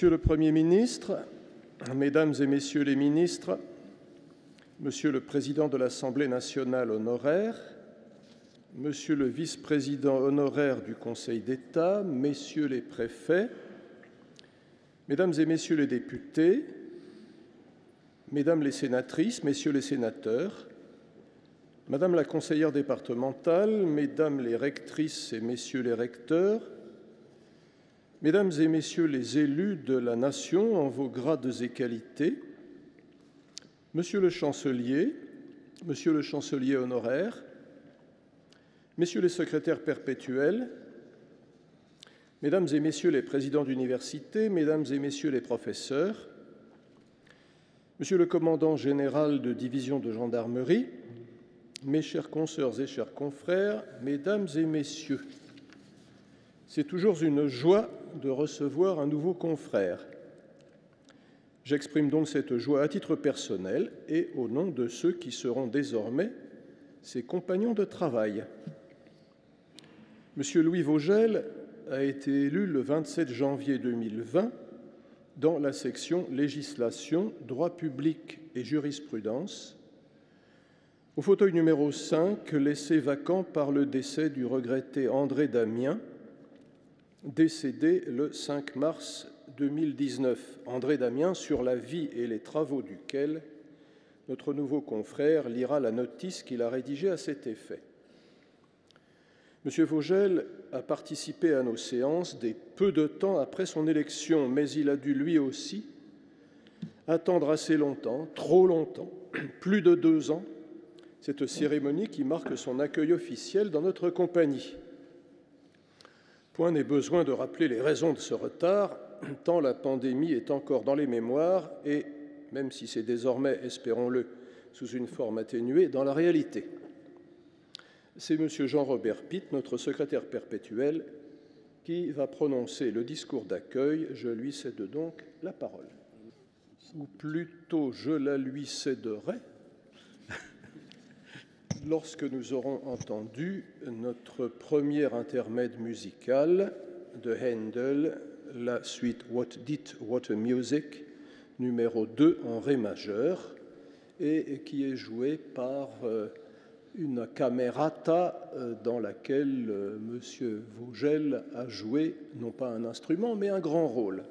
Monsieur le Premier ministre, Mesdames et Messieurs les ministres, Monsieur le Président de l'Assemblée nationale honoraire, Monsieur le Vice-président honoraire du Conseil d'État, Messieurs les préfets, Mesdames et Messieurs les députés, Mesdames les sénatrices, Messieurs les sénateurs, Madame la conseillère départementale, Mesdames les rectrices et Messieurs les recteurs, Mesdames et Messieurs les élus de la Nation, en vos grades et qualités, Monsieur le Chancelier, Monsieur le Chancelier honoraire, Messieurs les secrétaires perpétuels, Mesdames et Messieurs les présidents d'université, Mesdames et Messieurs les professeurs, Monsieur le commandant général de division de gendarmerie, mes chers consoeurs et chers confrères, Mesdames et Messieurs, c'est toujours une joie de recevoir un nouveau confrère. J'exprime donc cette joie à titre personnel et au nom de ceux qui seront désormais ses compagnons de travail. M. Louis Vogel a été élu le 27 janvier 2020 dans la section législation, droit public et jurisprudence, au fauteuil numéro 5 laissé vacant par le décès du regretté André Damien, décédé le 5 mars 2019. André Damien, sur la vie et les travaux duquel notre nouveau confrère lira la notice qu'il a rédigée à cet effet. Monsieur Vogel a participé à nos séances dès peu de temps après son élection, mais il a dû lui aussi attendre assez longtemps, trop longtemps, plus de deux ans, cette cérémonie qui marque son accueil officiel dans notre compagnie. Point n'est besoin de rappeler les raisons de ce retard, tant la pandémie est encore dans les mémoires et, même si c'est désormais, espérons-le, sous une forme atténuée, dans la réalité. C'est M. Jean-Robert Pitt, notre secrétaire perpétuel, qui va prononcer le discours d'accueil. Je lui cède donc la parole. Ou plutôt, je la lui céderai, lorsque nous aurons entendu notre premier intermède musical de Handel, la suite What Did What Music, numéro 2 en Ré majeur, et qui est jouée par euh, une camerata euh, dans laquelle euh, M. Vogel a joué non pas un instrument, mais un grand rôle.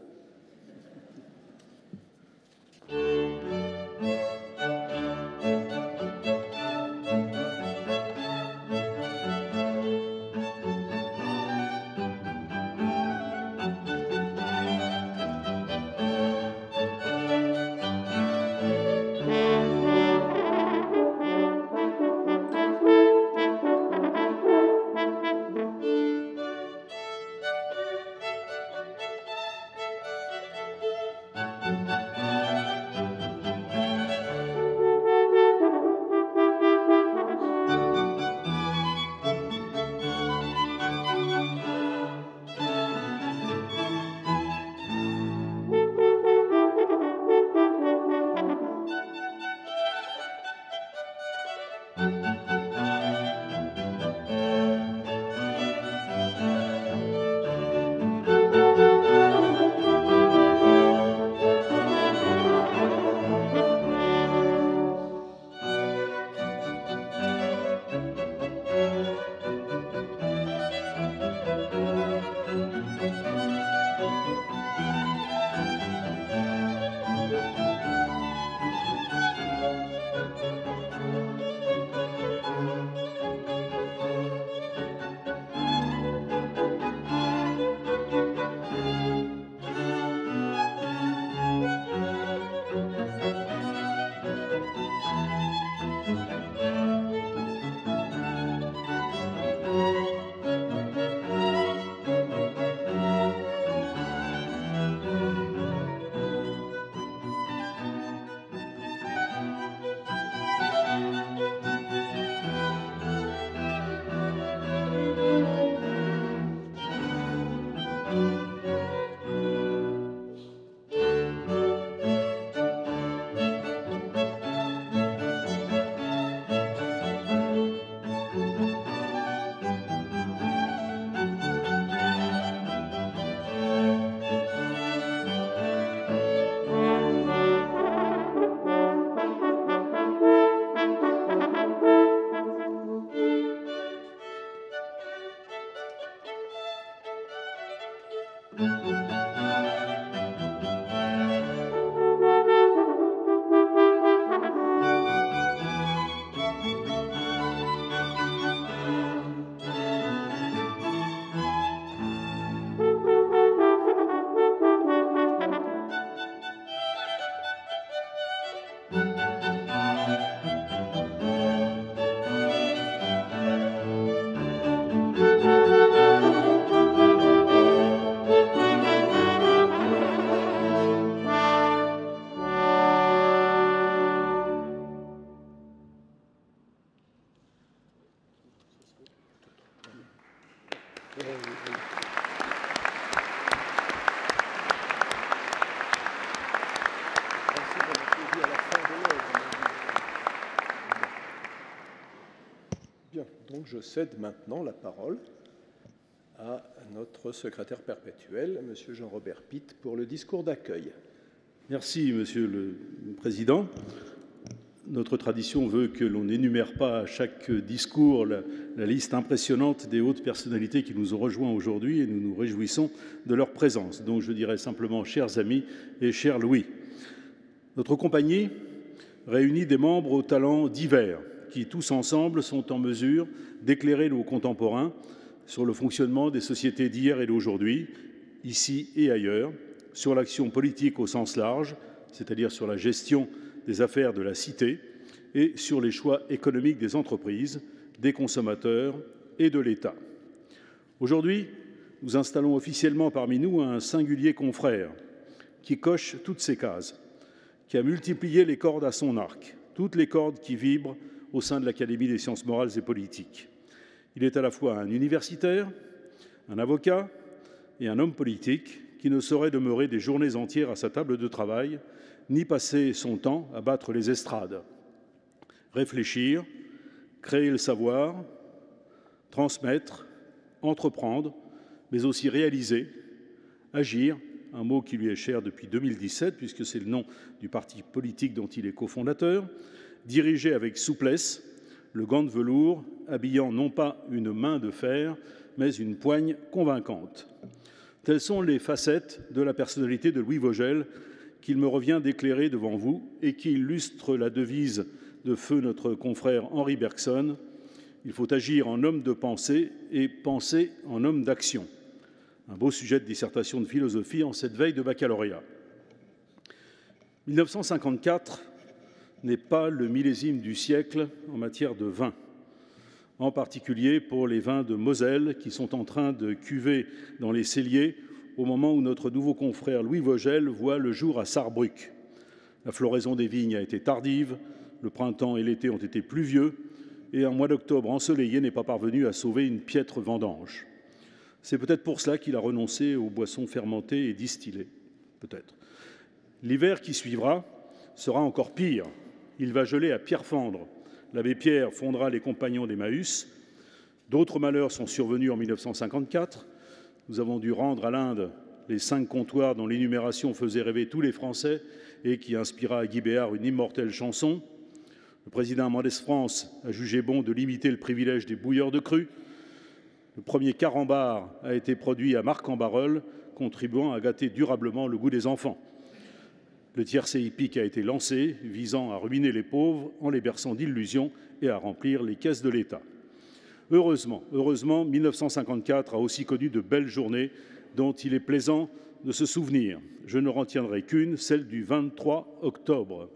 je cède maintenant la parole à notre secrétaire perpétuel, M. Jean-Robert Pitt, pour le discours d'accueil. Merci, Monsieur le Président. Notre tradition veut que l'on n'énumère pas à chaque discours la, liste impressionnante des hautes personnalités qui nous ont rejoints aujourd'hui et nous nous réjouissons de leur présence. Donc je dirais simplement chers amis et chers Louis. Notre compagnie réunit des membres aux talents divers, qui, tous ensemble, sont en mesure d'éclairer nos contemporains sur le fonctionnement des sociétés d'hier et d'aujourd'hui, ici et ailleurs, sur l'action politique au sens large, c'est-à-dire sur la gestion des affaires de la cité, et sur les choix économiques des entreprises, des consommateurs et de l'État. Aujourd'hui, nous installons officiellement parmi nous un singulier confrère qui coche toutes ces cases, qui a multiplié les cordes à son arc, toutes les cordes qui vibrent au sein de l'Académie des sciences morales et politiques. Il est à la fois un universitaire, un avocat et un homme politique qui ne saurait demeurer des journées entières à sa table de travail, ni passer son temps à battre les estrades. Réfléchir, créer le savoir, transmettre, entreprendre, mais aussi réaliser, agir, un mot qui lui est cher depuis 2017, puisque c'est le nom du parti politique dont il est cofondateur, dirigé avec souplesse le gant de velours, habillant non pas une main de fer, mais une poigne convaincante. Telles sont les facettes de la personnalité de Louis Vogel qu'il me revient d'éclairer devant vous et qui illustre la devise de feu notre confrère Henri Bergson il faut agir en homme de pensée et penser en homme d'action. Un beau sujet de dissertation de philosophie en cette veille de baccalauréat. 1954 n'est pas le millésime du siècle en matière de vin, en particulier pour les vins de Moselle qui sont en train de cuver dans les celliers au moment où notre nouveau confrère Louis Vogel voit le jour à Sarrebruck. La floraison des vignes a été tardive, le printemps et l'été ont été pluvieux, et un mois d'octobre ensoleillé n'est pas parvenu à sauver une piètre vendange. C'est peut-être pour cela qu'il a renoncé aux boissons fermentées et distillées, peut-être. L'hiver qui suivra sera encore pire, il va geler à Pierre Fendre. L'abbé Pierre fondera les Compagnons d'Emmaüs. D'autres malheurs sont survenus en 1954. Nous avons dû rendre à l'Inde les cinq comptoirs dont l'énumération faisait rêver tous les Français et qui inspira à Guy Béard une immortelle chanson. Le président Mendes France a jugé bon de limiter le privilège des bouilleurs de crue. Le premier carambar a été produit à Marc-en-Barœul, contribuant à gâter durablement le goût des enfants. Le tiercé hippique a été lancé, visant à ruiner les pauvres en les berçant d'illusions et à remplir les caisses de l'État. Heureusement, heureusement, 1954 a aussi connu de belles journées dont il est plaisant de se souvenir. Je ne retiendrai qu'une, celle du 23 octobre.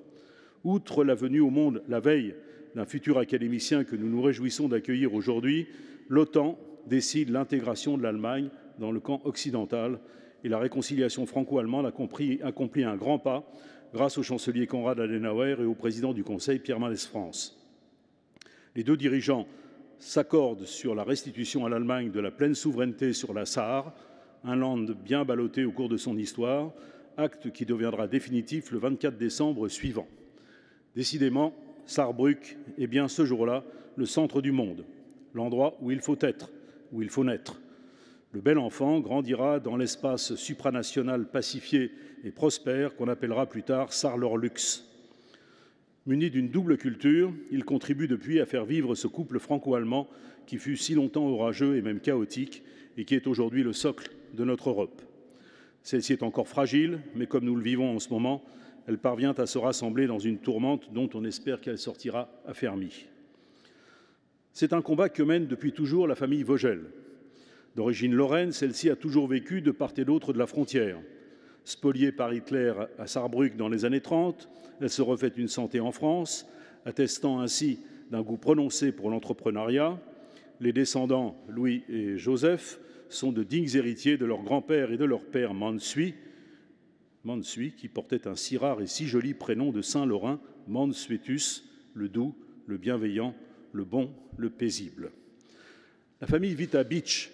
Outre la venue au monde la veille d'un futur académicien que nous nous réjouissons d'accueillir aujourd'hui, l'OTAN décide l'intégration de l'Allemagne dans le camp occidental et la réconciliation franco-allemande a, accompli un grand pas grâce au chancelier Konrad Adenauer et au président du Conseil Pierre Mendès France. Les deux dirigeants s'accordent sur la restitution à l'Allemagne de la pleine souveraineté sur la Sarre, un land bien ballotté au cours de son histoire, acte qui deviendra définitif le 24 décembre suivant. Décidément, Saarbrück est bien ce jour-là le centre du monde, l'endroit où il faut être, où il faut naître. Le bel enfant grandira dans l'espace supranational pacifié et prospère qu'on appellera plus tard sarlor Muni d'une double culture, il contribue depuis à faire vivre ce couple franco-allemand qui fut si longtemps orageux et même chaotique et qui est aujourd'hui le socle de notre Europe. Celle-ci est encore fragile, mais comme nous le vivons en ce moment, elle parvient à se rassembler dans une tourmente dont on espère qu'elle sortira affermie. C'est un combat que mène depuis toujours la famille Vogel, D'origine lorraine, celle-ci a toujours vécu de part et d'autre de la frontière. Spoliée par Hitler à Sarrebruck dans les années 30, elle se refait une santé en France, attestant ainsi d'un goût prononcé pour l'entrepreneuriat. Les descendants, Louis et Joseph, sont de dignes héritiers de leur grand-père et de leur père Mansui, qui portait un si rare et si joli prénom de saint laurent Mansuetus, le doux, le bienveillant, le bon, le paisible. La famille vit à Beach,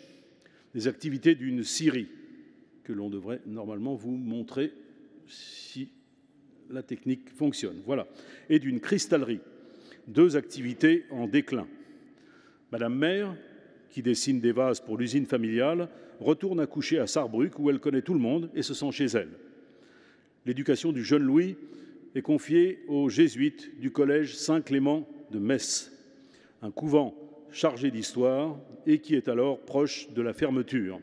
les activités d'une scierie que l'on devrait normalement vous montrer si la technique fonctionne. Voilà. Et d'une cristallerie, deux activités en déclin. Madame Mère, qui dessine des vases pour l'usine familiale, retourne à coucher à Sarrebruck où elle connaît tout le monde et se sent chez elle. L'éducation du jeune Louis est confiée aux jésuites du collège Saint-Clément de Metz, un couvent chargé d'histoire et qui est alors proche de la fermeture.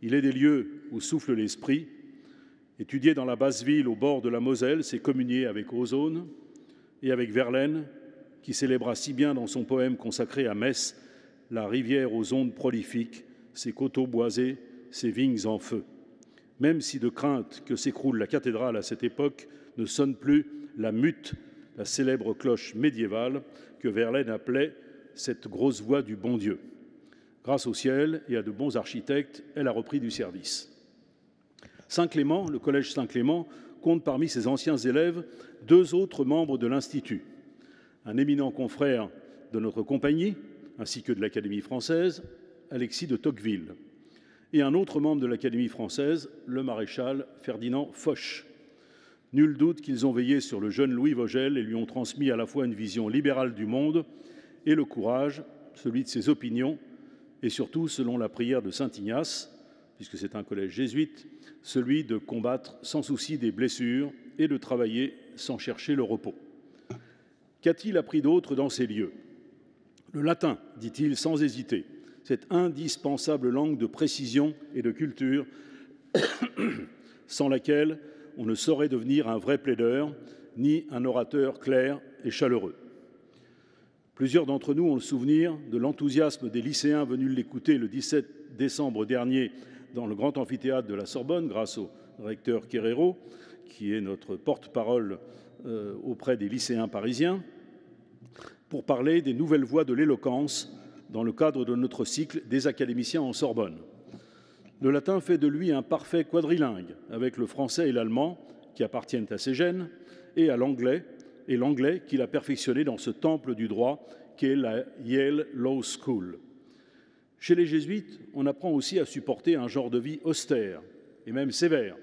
Il est des lieux où souffle l'esprit. Étudié dans la basse ville au bord de la Moselle, c'est communier avec Ozone et avec Verlaine, qui célébra si bien dans son poème consacré à Metz la rivière aux ondes prolifiques, ses coteaux boisés, ses vignes en feu. Même si de crainte que s'écroule la cathédrale à cette époque ne sonne plus la mute, la célèbre cloche médiévale que Verlaine appelait cette grosse voix du bon Dieu. Grâce au ciel et à de bons architectes, elle a repris du service. Saint-Clément, le Collège Saint-Clément, compte parmi ses anciens élèves deux autres membres de l'Institut. Un éminent confrère de notre compagnie, ainsi que de l'Académie française, Alexis de Tocqueville, et un autre membre de l'Académie française, le maréchal Ferdinand Foch. Nul doute qu'ils ont veillé sur le jeune Louis Vogel et lui ont transmis à la fois une vision libérale du monde et le courage, celui de ses opinions, et surtout, selon la prière de Saint Ignace, puisque c'est un collège jésuite, celui de combattre sans souci des blessures et de travailler sans chercher le repos. Qu'a-t-il appris d'autre dans ces lieux Le latin, dit-il sans hésiter, cette indispensable langue de précision et de culture, sans laquelle on ne saurait devenir un vrai plaideur, ni un orateur clair et chaleureux. Plusieurs d'entre nous ont le souvenir de l'enthousiasme des lycéens venus l'écouter le 17 décembre dernier dans le grand amphithéâtre de la Sorbonne, grâce au recteur Guerrero, qui est notre porte-parole euh, auprès des lycéens parisiens, pour parler des nouvelles voies de l'éloquence dans le cadre de notre cycle des académiciens en Sorbonne. Le latin fait de lui un parfait quadrilingue, avec le français et l'allemand, qui appartiennent à ses gènes, et à l'anglais, et l'anglais qu'il a perfectionné dans ce temple du droit qu'est la Yale Law School. Chez les jésuites, on apprend aussi à supporter un genre de vie austère et même sévère.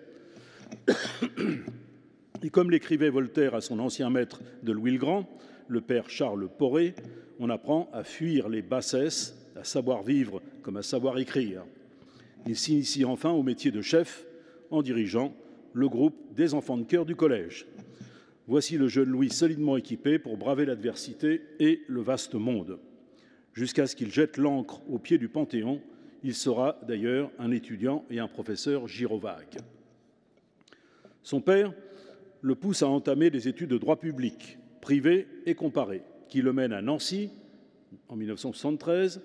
Et comme l'écrivait Voltaire à son ancien maître de Louis le Grand, le père Charles Poré, on apprend à fuir les bassesses, à savoir vivre comme à savoir écrire. Il s'initie enfin au métier de chef en dirigeant le groupe des enfants de cœur du collège. Voici le jeune Louis solidement équipé pour braver l'adversité et le vaste monde. Jusqu'à ce qu'il jette l'ancre au pied du Panthéon, il sera d'ailleurs un étudiant et un professeur girovague. Son père le pousse à entamer des études de droit public, privé et comparé, qui le mènent à Nancy en 1973,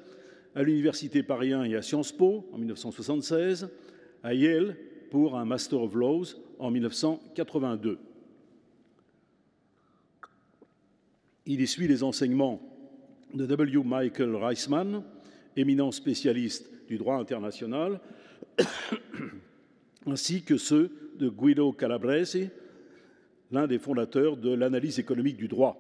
à l'Université Paris et à Sciences Po en 1976, à Yale pour un Master of Laws en 1982. Il y suit les enseignements de W. Michael Reisman, éminent spécialiste du droit international, ainsi que ceux de Guido Calabresi, l'un des fondateurs de l'analyse économique du droit.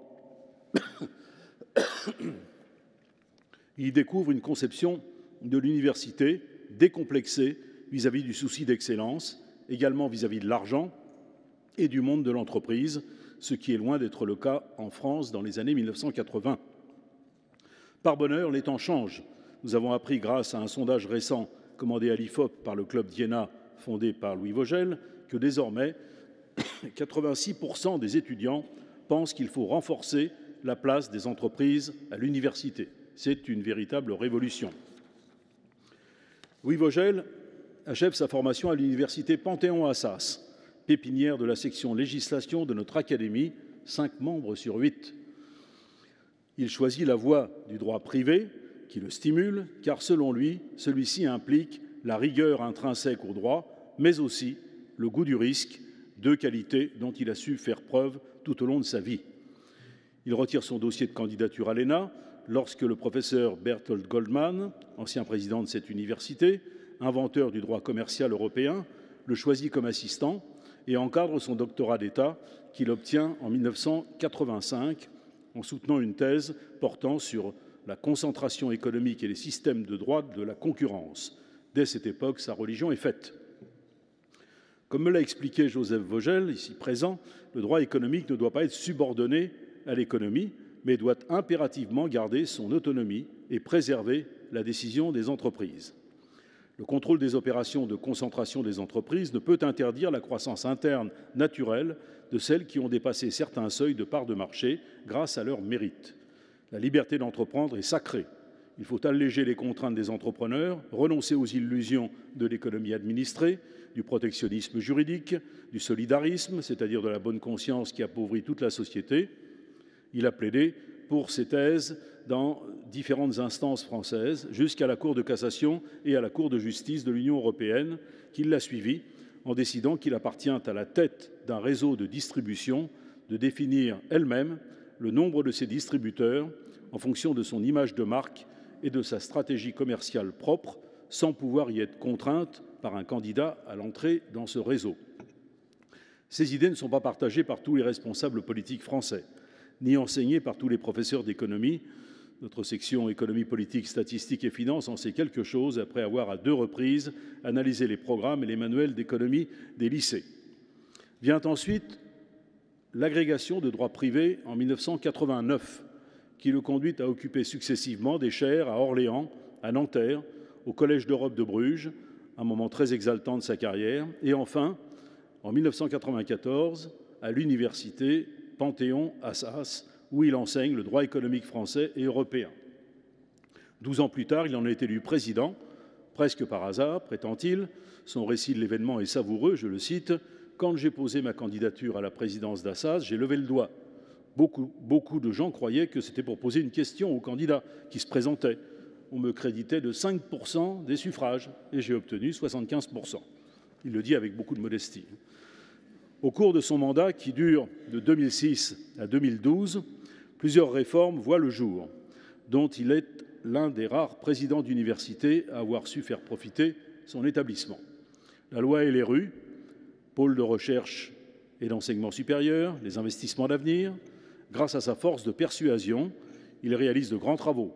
Il découvre une conception de l'université décomplexée vis-à-vis du souci d'excellence, également vis à -vis de l'argent et du monde de l'entreprise, ce qui est loin d'être le cas en France dans les années 1980. Par bonheur, les temps changent. Nous avons appris grâce à un sondage récent commandé à l'IFOP par le club d'Iéna fondé par Louis Vogel que désormais 86% des étudiants pensent qu'il faut renforcer la place des entreprises à l'université. C'est une véritable révolution. Louis Vogel achève sa formation à l'université Panthéon-Assas pépinière de la section législation de notre Académie, cinq membres sur huit. Il choisit la voie du droit privé, qui le stimule, car selon lui, celui-ci implique la rigueur intrinsèque au droit, mais aussi le goût du risque, deux qualités dont il a su faire preuve tout au long de sa vie. Il retire son dossier de candidature à l'ENA lorsque le professeur Bertolt Goldman, ancien président de cette université, inventeur du droit commercial européen, le choisit comme assistant et encadre son doctorat d'État qu'il obtient en 1985 en soutenant une thèse portant sur la concentration économique et les systèmes de droit de la concurrence. Dès cette époque, sa religion est faite. Comme me l'a expliqué Joseph Vogel, ici présent, le droit économique ne doit pas être subordonné à l'économie, mais doit impérativement garder son autonomie et préserver la décision des entreprises. Le contrôle des opérations de concentration des entreprises ne peut interdire la croissance interne naturelle de celles qui ont dépassé certains seuils de parts de marché grâce à leur mérite. La liberté d'entreprendre est sacrée. Il faut alléger les contraintes des entrepreneurs, renoncer aux illusions de l'économie administrée, du protectionnisme juridique, du solidarisme, c'est-à-dire de la bonne conscience qui appauvrit toute la société. Il a plaidé pour ses thèses dans différentes instances françaises, jusqu'à la Cour de cassation et à la Cour de justice de l'Union européenne, qui l'a suivi en décidant qu'il appartient à la tête d'un réseau de distribution de définir elle-même le nombre de ses distributeurs en fonction de son image de marque et de sa stratégie commerciale propre, sans pouvoir y être contrainte par un candidat à l'entrée dans ce réseau. Ces idées ne sont pas partagées par tous les responsables politiques français, ni enseignées par tous les professeurs d'économie, notre section économie politique, statistique et finances en sait quelque chose après avoir à deux reprises analysé les programmes et les manuels d'économie des lycées. Vient ensuite l'agrégation de droit privé en 1989, qui le conduit à occuper successivement des chaires à Orléans, à Nanterre, au Collège d'Europe de Bruges, un moment très exaltant de sa carrière, et enfin, en 1994, à l'université Panthéon-Assas, où il enseigne le droit économique français et européen. Douze ans plus tard, il en est élu président, presque par hasard, prétend-il. Son récit de l'événement est savoureux, je le cite. Quand j'ai posé ma candidature à la présidence d'Assas, j'ai levé le doigt. Beaucoup, beaucoup de gens croyaient que c'était pour poser une question au candidat qui se présentait. On me créditait de 5% des suffrages et j'ai obtenu 75%. Il le dit avec beaucoup de modestie. Au cours de son mandat, qui dure de 2006 à 2012, plusieurs réformes voient le jour, dont il est l'un des rares présidents d'université à avoir su faire profiter son établissement. La loi et les rues, pôle de recherche et d'enseignement supérieur, les investissements d'avenir, grâce à sa force de persuasion, il réalise de grands travaux.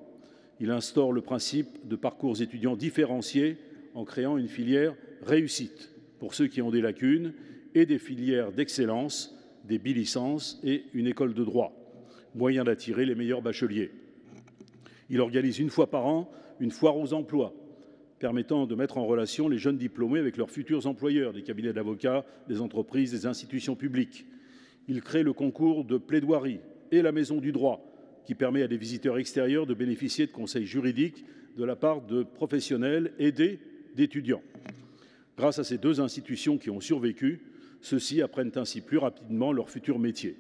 Il instaure le principe de parcours étudiants différenciés en créant une filière réussite pour ceux qui ont des lacunes et des filières d'excellence, des bilicences et une école de droit, moyen d'attirer les meilleurs bacheliers. Il organise une fois par an une foire aux emplois, permettant de mettre en relation les jeunes diplômés avec leurs futurs employeurs, des cabinets d'avocats, des entreprises, des institutions publiques. Il crée le concours de plaidoirie et la maison du droit, qui permet à des visiteurs extérieurs de bénéficier de conseils juridiques de la part de professionnels aidés d'étudiants. Grâce à ces deux institutions qui ont survécu, ceux-ci apprennent ainsi plus rapidement leur futur métier.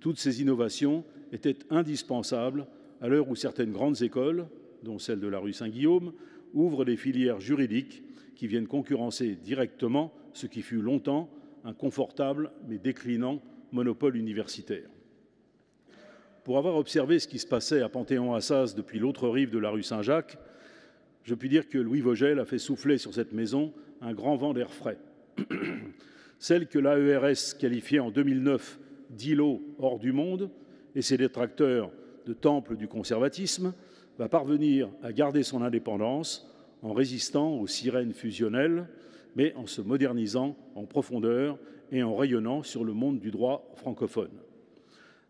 Toutes ces innovations étaient indispensables à l'heure où certaines grandes écoles, dont celle de la rue Saint-Guillaume, ouvrent des filières juridiques qui viennent concurrencer directement ce qui fut longtemps un confortable mais déclinant monopole universitaire. Pour avoir observé ce qui se passait à Panthéon-Assas depuis l'autre rive de la rue Saint-Jacques, je puis dire que Louis Vogel a fait souffler sur cette maison un grand vent d'air frais celle que l'AERS qualifiait en 2009 d'îlot hors du monde, et ses détracteurs de temple du conservatisme, va parvenir à garder son indépendance en résistant aux sirènes fusionnelles, mais en se modernisant en profondeur et en rayonnant sur le monde du droit francophone.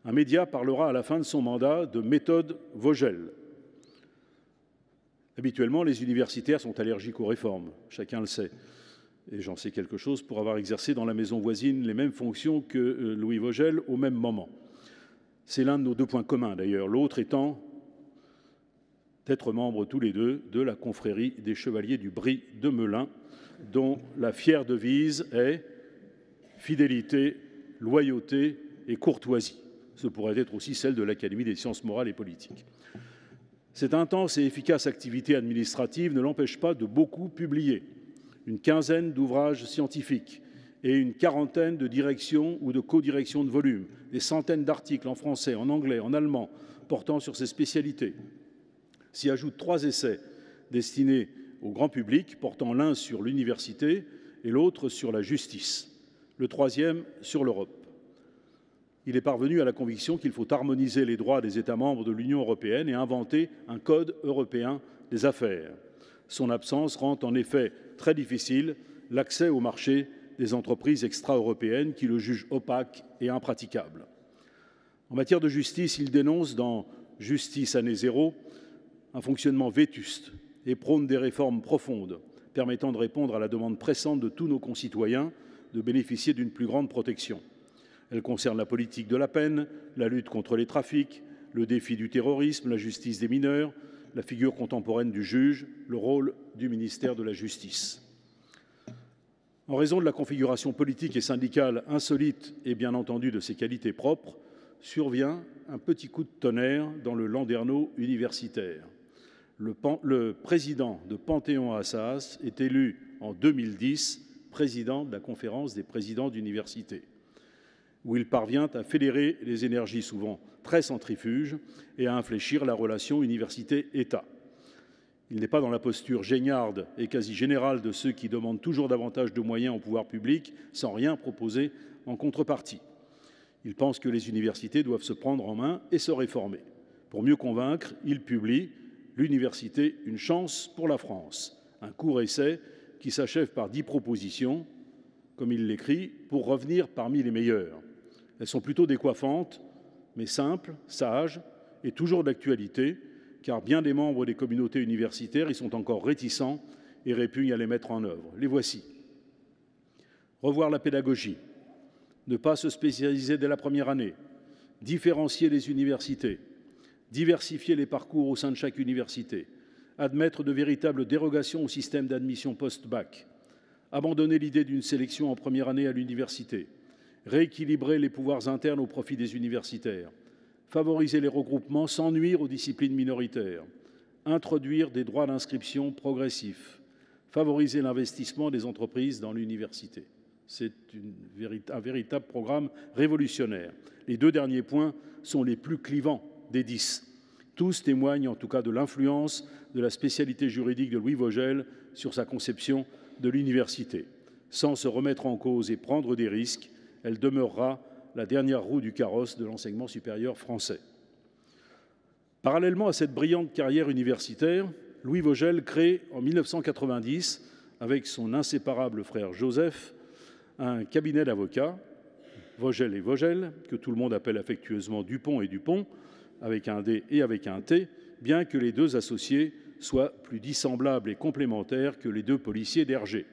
Un média parlera à la fin de son mandat de méthode Vogel. Habituellement, les universitaires sont allergiques aux réformes, chacun le sait et j'en sais quelque chose, pour avoir exercé dans la maison voisine les mêmes fonctions que euh, Louis Vogel au même moment. C'est l'un de nos deux points communs d'ailleurs, l'autre étant d'être membres tous les deux de la confrérie des Chevaliers du Brie de Melun, dont la fière devise est fidélité, loyauté et courtoisie. Ce pourrait être aussi celle de l'Académie des sciences morales et politiques. Cette intense et efficace activité administrative ne l'empêche pas de beaucoup publier une quinzaine d'ouvrages scientifiques et une quarantaine de directions ou de co-directions de volumes, des centaines d'articles en français, en anglais, en allemand portant sur ses spécialités. S'y ajoutent trois essais destinés au grand public, portant l'un sur l'université et l'autre sur la justice, le troisième sur l'Europe. Il est parvenu à la conviction qu'il faut harmoniser les droits des États membres de l'Union européenne et inventer un code européen des affaires. Son absence rend en effet très difficile l'accès au marché des entreprises extra-européennes qui le jugent opaque et impraticable. En matière de justice, il dénonce dans Justice année zéro un fonctionnement vétuste et prône des réformes profondes permettant de répondre à la demande pressante de tous nos concitoyens de bénéficier d'une plus grande protection. Elle concerne la politique de la peine, la lutte contre les trafics, le défi du terrorisme, la justice des mineurs, la figure contemporaine du juge, le rôle du ministère de la Justice. En raison de la configuration politique et syndicale insolite et bien entendu de ses qualités propres, survient un petit coup de tonnerre dans le Landerneau universitaire. Le, président de Panthéon Assas est élu en 2010 président de la conférence des présidents d'université, où il parvient à fédérer les énergies souvent très centrifuge et à infléchir la relation université-État. Il n'est pas dans la posture géniarde et quasi générale de ceux qui demandent toujours davantage de moyens au pouvoir public sans rien proposer en contrepartie. Il pense que les universités doivent se prendre en main et se réformer. Pour mieux convaincre, il publie L'université, une chance pour la France, un court essai qui s'achève par dix propositions, comme il l'écrit, pour revenir parmi les meilleures. Elles sont plutôt décoiffantes, mais simple, sage et toujours d'actualité, car bien des membres des communautés universitaires y sont encore réticents et répugnent à les mettre en œuvre. Les voici. Revoir la pédagogie, ne pas se spécialiser dès la première année, différencier les universités, diversifier les parcours au sein de chaque université, admettre de véritables dérogations au système d'admission post-bac, abandonner l'idée d'une sélection en première année à l'université, rééquilibrer les pouvoirs internes au profit des universitaires, favoriser les regroupements sans nuire aux disciplines minoritaires, introduire des droits d'inscription progressifs, favoriser l'investissement des entreprises dans l'université. C'est un véritable programme révolutionnaire. Les deux derniers points sont les plus clivants des dix. Tous témoignent en tout cas de l'influence de la spécialité juridique de Louis Vogel sur sa conception de l'université. Sans se remettre en cause et prendre des risques, elle demeurera la dernière roue du carrosse de l'enseignement supérieur français. Parallèlement à cette brillante carrière universitaire, Louis Vogel crée en 1990, avec son inséparable frère Joseph, un cabinet d'avocats, Vogel et Vogel, que tout le monde appelle affectueusement Dupont et Dupont, avec un D et avec un T, bien que les deux associés soient plus dissemblables et complémentaires que les deux policiers d'Hergé.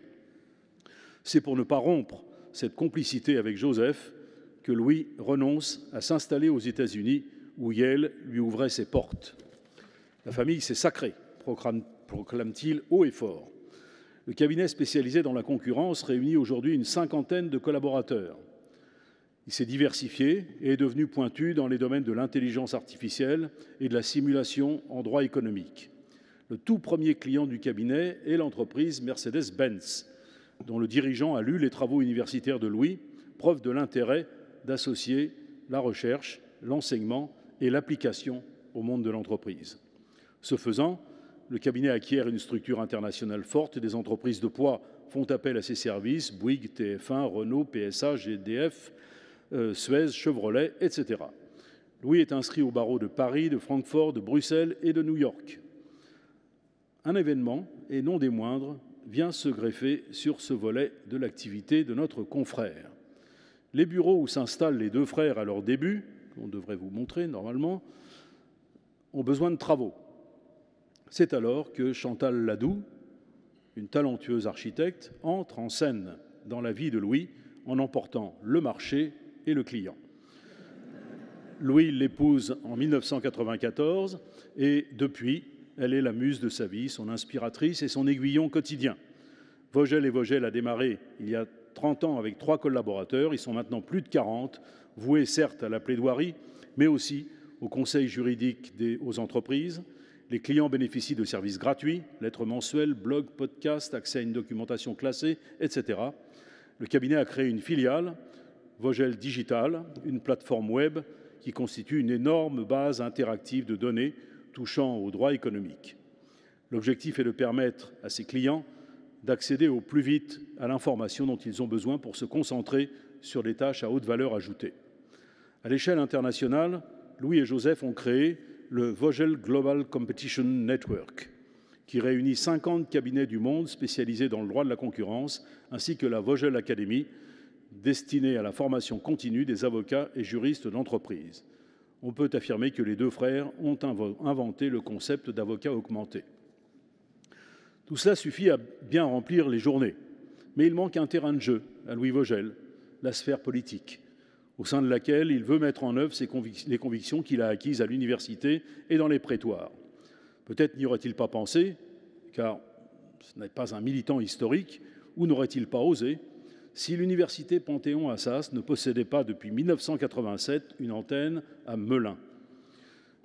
C'est pour ne pas rompre cette complicité avec Joseph que Louis renonce à s'installer aux États-Unis où Yale lui ouvrait ses portes. La famille, c'est sacré, proclame-t-il haut et fort. Le cabinet spécialisé dans la concurrence réunit aujourd'hui une cinquantaine de collaborateurs. Il s'est diversifié et est devenu pointu dans les domaines de l'intelligence artificielle et de la simulation en droit économique. Le tout premier client du cabinet est l'entreprise Mercedes-Benz, dont le dirigeant a lu les travaux universitaires de Louis, preuve de l'intérêt d'associer la recherche, l'enseignement et l'application au monde de l'entreprise. Ce faisant, le cabinet acquiert une structure internationale forte des entreprises de poids font appel à ses services, Bouygues, TF1, Renault, PSA, GDF, euh, Suez, Chevrolet, etc. Louis est inscrit au barreau de Paris, de Francfort, de Bruxelles et de New York. Un événement, et non des moindres, vient se greffer sur ce volet de l'activité de notre confrère. Les bureaux où s'installent les deux frères à leur début, qu'on devrait vous montrer normalement, ont besoin de travaux. C'est alors que Chantal Ladoux, une talentueuse architecte, entre en scène dans la vie de Louis en emportant le marché et le client. Louis l'épouse en 1994 et depuis, elle est la muse de sa vie, son inspiratrice et son aiguillon quotidien. Vogel et Vogel a démarré il y a 30 ans avec trois collaborateurs, ils sont maintenant plus de 40, voués certes à la plaidoirie, mais aussi au conseil juridique des, aux entreprises. Les clients bénéficient de services gratuits, lettres mensuelles, blogs, podcasts, accès à une documentation classée, etc. Le cabinet a créé une filiale, Vogel Digital, une plateforme web qui constitue une énorme base interactive de données touchant au droit économique. L'objectif est de permettre à ses clients d'accéder au plus vite à l'information dont ils ont besoin pour se concentrer sur des tâches à haute valeur ajoutée. À l'échelle internationale, Louis et Joseph ont créé le Vogel Global Competition Network, qui réunit 50 cabinets du monde spécialisés dans le droit de la concurrence, ainsi que la Vogel Academy, destinée à la formation continue des avocats et juristes d'entreprise on peut affirmer que les deux frères ont inventé le concept d'avocat augmenté. Tout cela suffit à bien remplir les journées. Mais il manque un terrain de jeu à Louis Vogel, la sphère politique, au sein de laquelle il veut mettre en œuvre les convictions qu'il a acquises à l'université et dans les prétoires. Peut-être n'y aurait-il pas pensé, car ce n'est pas un militant historique, ou n'aurait-il pas osé, si l'université Panthéon-Assas ne possédait pas depuis 1987 une antenne à Melun.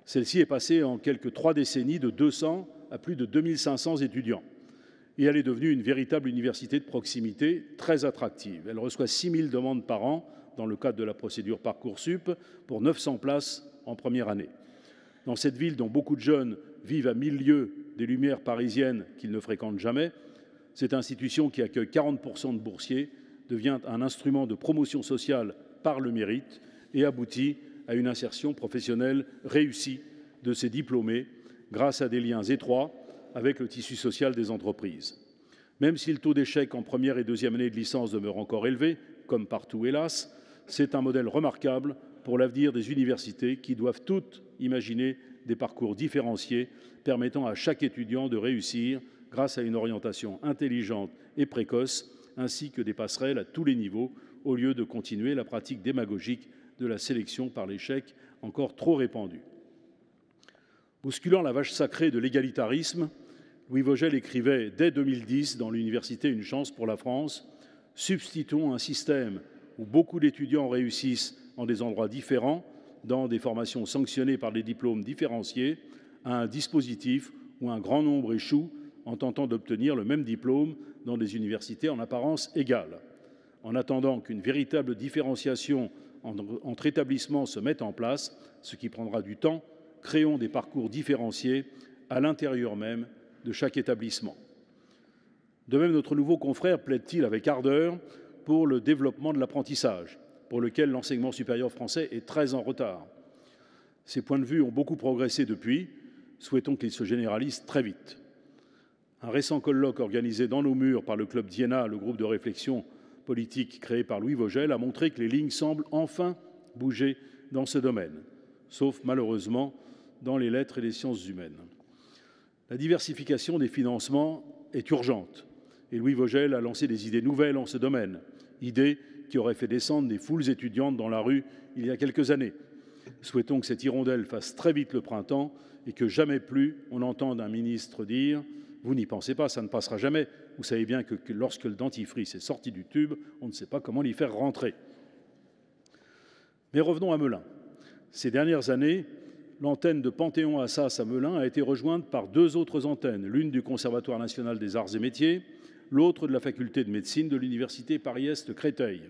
Celle-ci est passée en quelques trois décennies de 200 à plus de 2500 étudiants. Et elle est devenue une véritable université de proximité très attractive. Elle reçoit 6000 demandes par an dans le cadre de la procédure Parcoursup pour 900 places en première année. Dans cette ville dont beaucoup de jeunes vivent à mille lieues des lumières parisiennes qu'ils ne fréquentent jamais, cette institution qui accueille 40% de boursiers devient un instrument de promotion sociale par le mérite et aboutit à une insertion professionnelle réussie de ses diplômés grâce à des liens étroits avec le tissu social des entreprises. Même si le taux d'échec en première et deuxième année de licence demeure encore élevé, comme partout hélas, c'est un modèle remarquable pour l'avenir des universités qui doivent toutes imaginer des parcours différenciés permettant à chaque étudiant de réussir grâce à une orientation intelligente et précoce ainsi que des passerelles à tous les niveaux, au lieu de continuer la pratique démagogique de la sélection par l'échec encore trop répandue. Bousculant la vache sacrée de l'égalitarisme, Louis Vogel écrivait dès 2010 dans l'université Une chance pour la France Substituons un système où beaucoup d'étudiants réussissent en des endroits différents, dans des formations sanctionnées par des diplômes différenciés, à un dispositif où un grand nombre échouent en tentant d'obtenir le même diplôme dans des universités en apparence égales. En attendant qu'une véritable différenciation entre établissements se mette en place, ce qui prendra du temps, créons des parcours différenciés à l'intérieur même de chaque établissement. De même, notre nouveau confrère plaide-t-il avec ardeur pour le développement de l'apprentissage, pour lequel l'enseignement supérieur français est très en retard. Ces points de vue ont beaucoup progressé depuis, souhaitons qu'ils se généralisent très vite. Un récent colloque organisé dans nos murs par le Club d'Iéna, le groupe de réflexion politique créé par Louis Vogel, a montré que les lignes semblent enfin bouger dans ce domaine, sauf malheureusement dans les lettres et les sciences humaines. La diversification des financements est urgente et Louis Vogel a lancé des idées nouvelles en ce domaine, idées qui auraient fait descendre des foules étudiantes dans la rue il y a quelques années. Souhaitons que cette hirondelle fasse très vite le printemps et que jamais plus on entende un ministre dire vous n'y pensez pas, ça ne passera jamais. Vous savez bien que, lorsque le dentifrice est sorti du tube, on ne sait pas comment l'y faire rentrer. Mais revenons à Melun. Ces dernières années, l'antenne de Panthéon-Assas à Melun a été rejointe par deux autres antennes, l'une du Conservatoire national des arts et métiers, l'autre de la faculté de médecine de l'Université Paris-Est Créteil.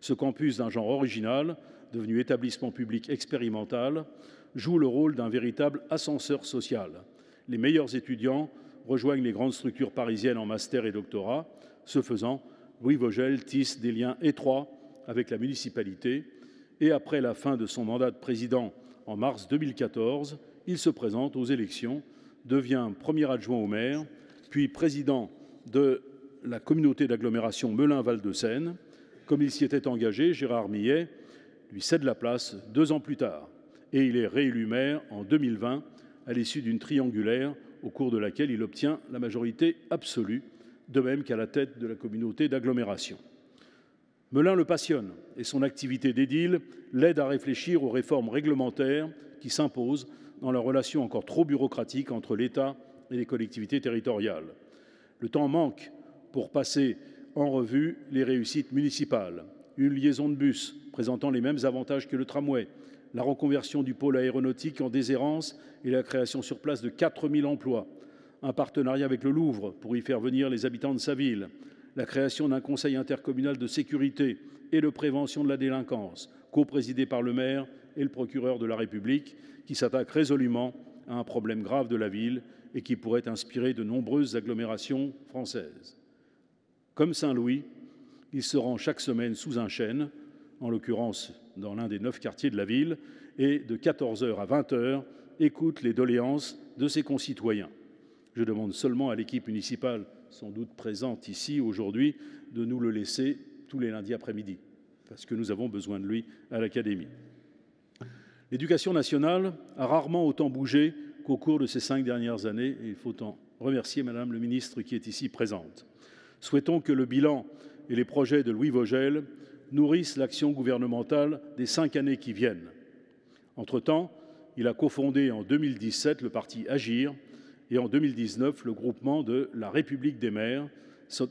Ce campus d'un genre original, devenu établissement public expérimental, joue le rôle d'un véritable ascenseur social. Les meilleurs étudiants rejoignent les grandes structures parisiennes en master et doctorat. Ce faisant, Louis Vogel tisse des liens étroits avec la municipalité et après la fin de son mandat de président en mars 2014, il se présente aux élections, devient premier adjoint au maire, puis président de la communauté d'agglomération Melun-Val de Seine. Comme il s'y était engagé, Gérard Millet lui cède la place deux ans plus tard et il est réélu maire en 2020 à l'issue d'une triangulaire au cours de laquelle il obtient la majorité absolue, de même qu'à la tête de la communauté d'agglomération. Melun le passionne et son activité d'édile l'aide à réfléchir aux réformes réglementaires qui s'imposent dans la relation encore trop bureaucratique entre l'État et les collectivités territoriales. Le temps manque pour passer en revue les réussites municipales. Une liaison de bus présentant les mêmes avantages que le tramway, la reconversion du pôle aéronautique en déshérence et la création sur place de 4000 emplois, un partenariat avec le Louvre pour y faire venir les habitants de sa ville, la création d'un conseil intercommunal de sécurité et de prévention de la délinquance, co-présidé par le maire et le procureur de la République, qui s'attaque résolument à un problème grave de la ville et qui pourrait inspirer de nombreuses agglomérations françaises. Comme Saint-Louis, il se rend chaque semaine sous un chêne, en l'occurrence dans l'un des neuf quartiers de la ville et, de 14h à 20h, écoute les doléances de ses concitoyens. Je demande seulement à l'équipe municipale, sans doute présente ici aujourd'hui, de nous le laisser tous les lundis après-midi, parce que nous avons besoin de lui à l'Académie. L'éducation nationale a rarement autant bougé qu'au cours de ces cinq dernières années, et il faut en remercier Madame le ministre qui est ici présente. Souhaitons que le bilan et les projets de Louis Vogel nourrissent l'action gouvernementale des cinq années qui viennent. Entre-temps, il a cofondé en 2017 le parti Agir et en 2019 le groupement de la République des maires,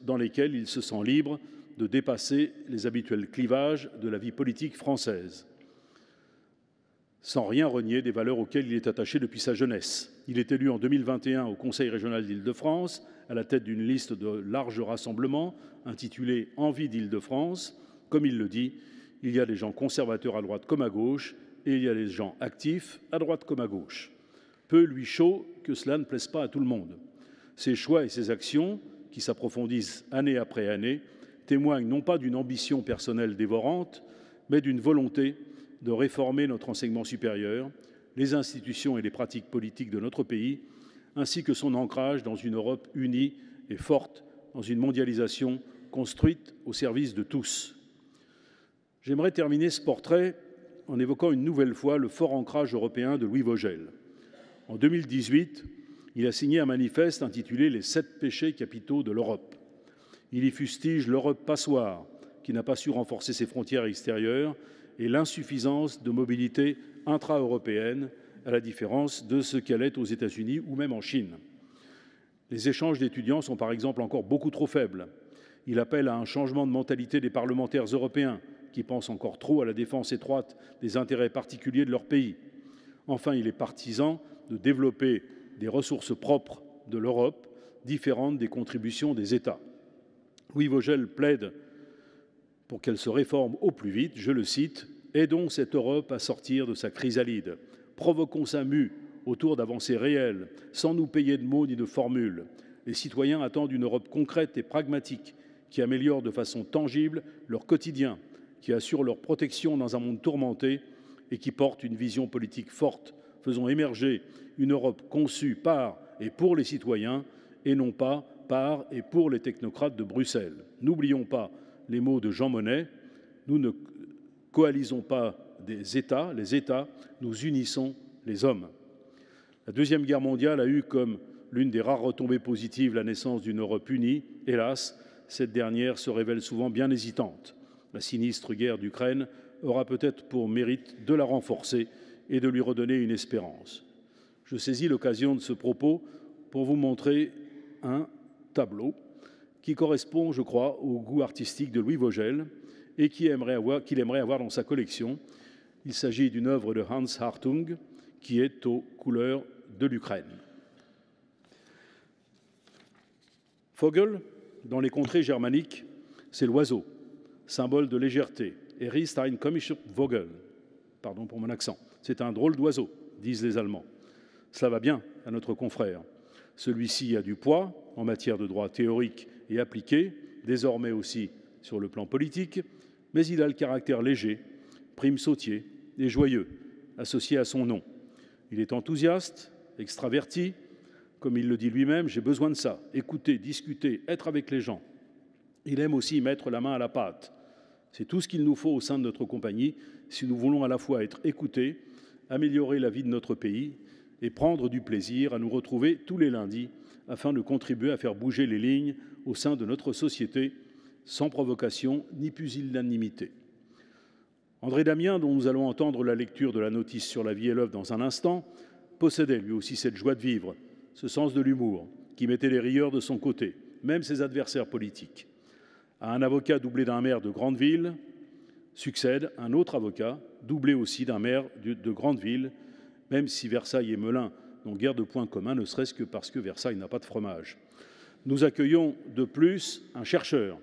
dans lesquels il se sent libre de dépasser les habituels clivages de la vie politique française, sans rien renier des valeurs auxquelles il est attaché depuis sa jeunesse. Il est élu en 2021 au Conseil régional d'Île-de-France, à la tête d'une liste de larges rassemblements intitulée Envie d'Île-de-France, comme il le dit, il y a des gens conservateurs à droite comme à gauche, et il y a des gens actifs à droite comme à gauche. Peu lui chaud que cela ne plaise pas à tout le monde. Ses choix et ses actions, qui s'approfondissent année après année, témoignent non pas d'une ambition personnelle dévorante, mais d'une volonté de réformer notre enseignement supérieur, les institutions et les pratiques politiques de notre pays, ainsi que son ancrage dans une Europe unie et forte, dans une mondialisation construite au service de tous. J'aimerais terminer ce portrait en évoquant une nouvelle fois le fort ancrage européen de Louis Vogel. En 2018, il a signé un manifeste intitulé Les sept péchés capitaux de l'Europe. Il y fustige l'Europe passoire, qui n'a pas su renforcer ses frontières extérieures, et l'insuffisance de mobilité intra-européenne, à la différence de ce qu'elle est aux États-Unis ou même en Chine. Les échanges d'étudiants sont par exemple encore beaucoup trop faibles. Il appelle à un changement de mentalité des parlementaires européens qui pensent encore trop à la défense étroite des intérêts particuliers de leur pays. Enfin, il est partisan de développer des ressources propres de l'Europe, différentes des contributions des États. Louis Vogel plaide pour qu'elle se réforme au plus vite, je le cite, Aidons cette Europe à sortir de sa chrysalide, provoquons sa mue autour d'avancées réelles, sans nous payer de mots ni de formules. Les citoyens attendent une Europe concrète et pragmatique qui améliore de façon tangible leur quotidien, qui assurent leur protection dans un monde tourmenté et qui portent une vision politique forte. Faisons émerger une Europe conçue par et pour les citoyens et non pas par et pour les technocrates de Bruxelles. N'oublions pas les mots de Jean Monnet, nous ne coalisons pas des États, les États, nous unissons les hommes. La Deuxième Guerre mondiale a eu comme l'une des rares retombées positives la naissance d'une Europe unie. Hélas, cette dernière se révèle souvent bien hésitante. La sinistre guerre d'Ukraine aura peut-être pour mérite de la renforcer et de lui redonner une espérance. Je saisis l'occasion de ce propos pour vous montrer un tableau qui correspond, je crois, au goût artistique de Louis Vogel et qu'il aimerait, aimerait, avoir dans sa collection. Il s'agit d'une œuvre de Hans Hartung qui est aux couleurs de l'Ukraine. Vogel, dans les contrées germaniques, c'est l'oiseau symbole de légèreté. Er ist Vogel. Pardon pour mon accent. C'est un drôle d'oiseau, disent les Allemands. Cela va bien à notre confrère. Celui-ci a du poids en matière de droit théorique et appliqué, désormais aussi sur le plan politique, mais il a le caractère léger, prime sautier et joyeux, associé à son nom. Il est enthousiaste, extraverti, comme il le dit lui-même, j'ai besoin de ça, écouter, discuter, être avec les gens. Il aime aussi mettre la main à la pâte. C'est tout ce qu'il nous faut au sein de notre compagnie si nous voulons à la fois être écoutés, améliorer la vie de notre pays et prendre du plaisir à nous retrouver tous les lundis afin de contribuer à faire bouger les lignes au sein de notre société sans provocation ni pusillanimité. André Damien, dont nous allons entendre la lecture de la notice sur la vie et l'œuvre dans un instant, possédait lui aussi cette joie de vivre, ce sens de l'humour qui mettait les rieurs de son côté, même ses adversaires politiques. À un avocat doublé d'un maire de grande ville succède un autre avocat doublé aussi d'un maire de grande ville, même si Versailles et Melun n'ont guère de points communs, ne serait-ce que parce que Versailles n'a pas de fromage. Nous accueillons de plus un chercheur,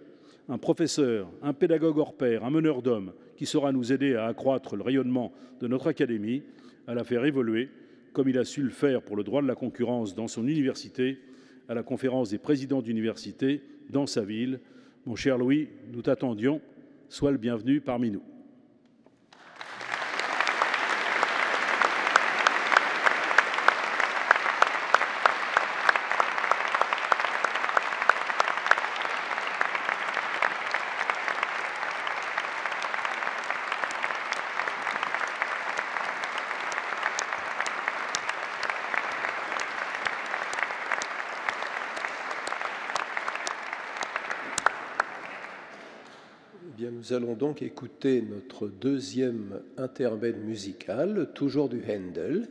un professeur, un pédagogue hors pair, un meneur d'hommes qui saura nous aider à accroître le rayonnement de notre académie, à la faire évoluer, comme il a su le faire pour le droit de la concurrence dans son université, à la conférence des présidents d'université dans sa ville, mon cher Louis, nous t'attendions. Sois le bienvenu parmi nous. Nous allons donc écouter notre deuxième intermède musical, toujours du Handel,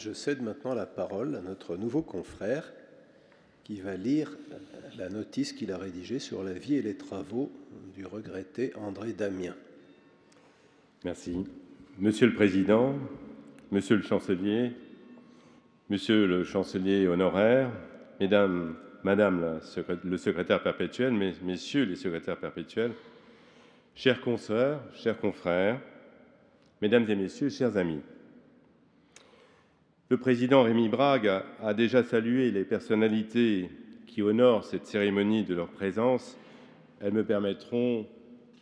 je cède maintenant la parole à notre nouveau confrère qui va lire la notice qu'il a rédigée sur la vie et les travaux du regretté André Damien. Merci. Monsieur le Président, Monsieur le Chancelier, Monsieur le Chancelier honoraire, Mesdames, Madame le secrétaire perpétuel, Messieurs les secrétaires perpétuels, chers consoeurs, chers confrères, Mesdames et Messieurs, chers amis. Le président Rémi Brague a déjà salué les personnalités qui honorent cette cérémonie de leur présence. Elles me permettront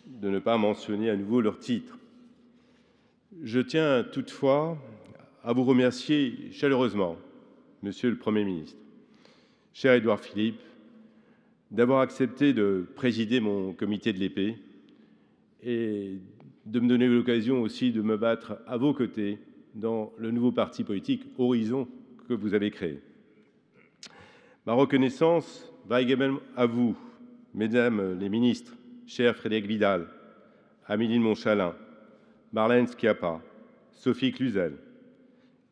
de ne pas mentionner à nouveau leur titre. Je tiens toutefois à vous remercier chaleureusement, Monsieur le Premier ministre, cher Édouard Philippe, d'avoir accepté de présider mon comité de l'épée et de me donner l'occasion aussi de me battre à vos côtés dans le nouveau parti politique Horizon que vous avez créé. Ma reconnaissance va également à vous, mesdames les ministres, cher Frédéric Vidal, Amélie Montchalin, Marlène Schiappa, Sophie Cluzel,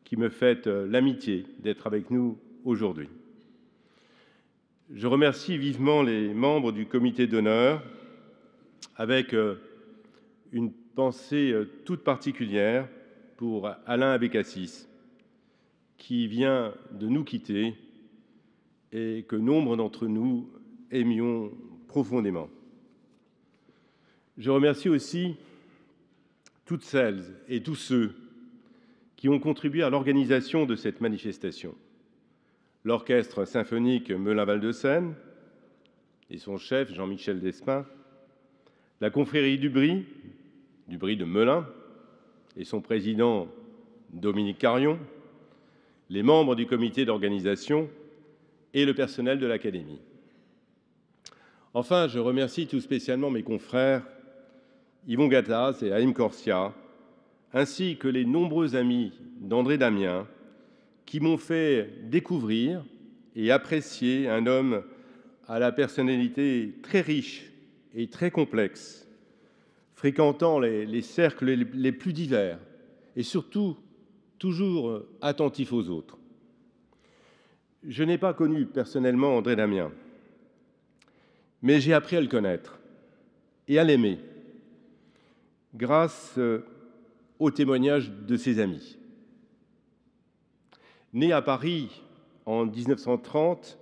qui me faites euh, l'amitié d'être avec nous aujourd'hui. Je remercie vivement les membres du comité d'honneur avec euh, une pensée euh, toute particulière pour Alain Abécassis, qui vient de nous quitter et que nombre d'entre nous aimions profondément. Je remercie aussi toutes celles et tous ceux qui ont contribué à l'organisation de cette manifestation. L'orchestre symphonique Melun-Val de Seine et son chef Jean-Michel Despin, la confrérie Dubry, Dubry de Melun, et son président Dominique Carion, les membres du comité d'organisation et le personnel de l'Académie. Enfin, je remercie tout spécialement mes confrères Yvon Gattaz et Haïm Corsia, ainsi que les nombreux amis d'André Damien, qui m'ont fait découvrir et apprécier un homme à la personnalité très riche et très complexe, fréquentant les, cercles les, plus divers et surtout toujours attentif aux autres. Je n'ai pas connu personnellement André Damien, mais j'ai appris à le connaître et à l'aimer grâce euh, au témoignage de ses amis. Né à Paris en 1930,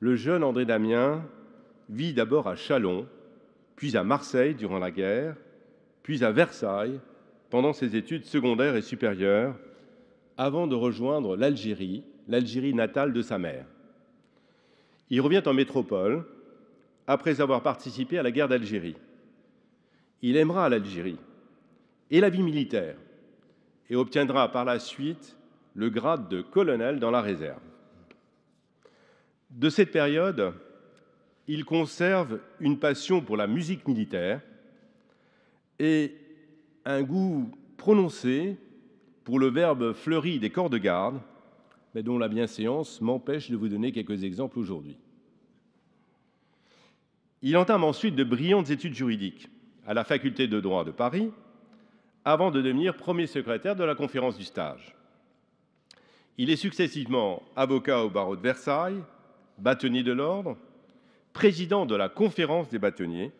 le jeune André Damien vit d'abord à Châlons, puis à Marseille durant la guerre, puis à Versailles pendant ses études secondaires et supérieures, avant de rejoindre l'Algérie, l'Algérie natale de sa mère. Il revient en métropole après avoir participé à la guerre d'Algérie. Il aimera l'Algérie et la vie militaire et obtiendra par la suite le grade de colonel dans la réserve. De cette période, il conserve une passion pour la musique militaire et un goût prononcé pour le verbe fleuri des corps de garde, mais dont la bienséance m'empêche de vous donner quelques exemples aujourd'hui. Il entame ensuite de brillantes études juridiques à la faculté de droit de Paris avant de devenir premier secrétaire de la conférence du stage. Il est successivement avocat au barreau de Versailles, bâtonnier de l'ordre, président de la conférence des bâtonniers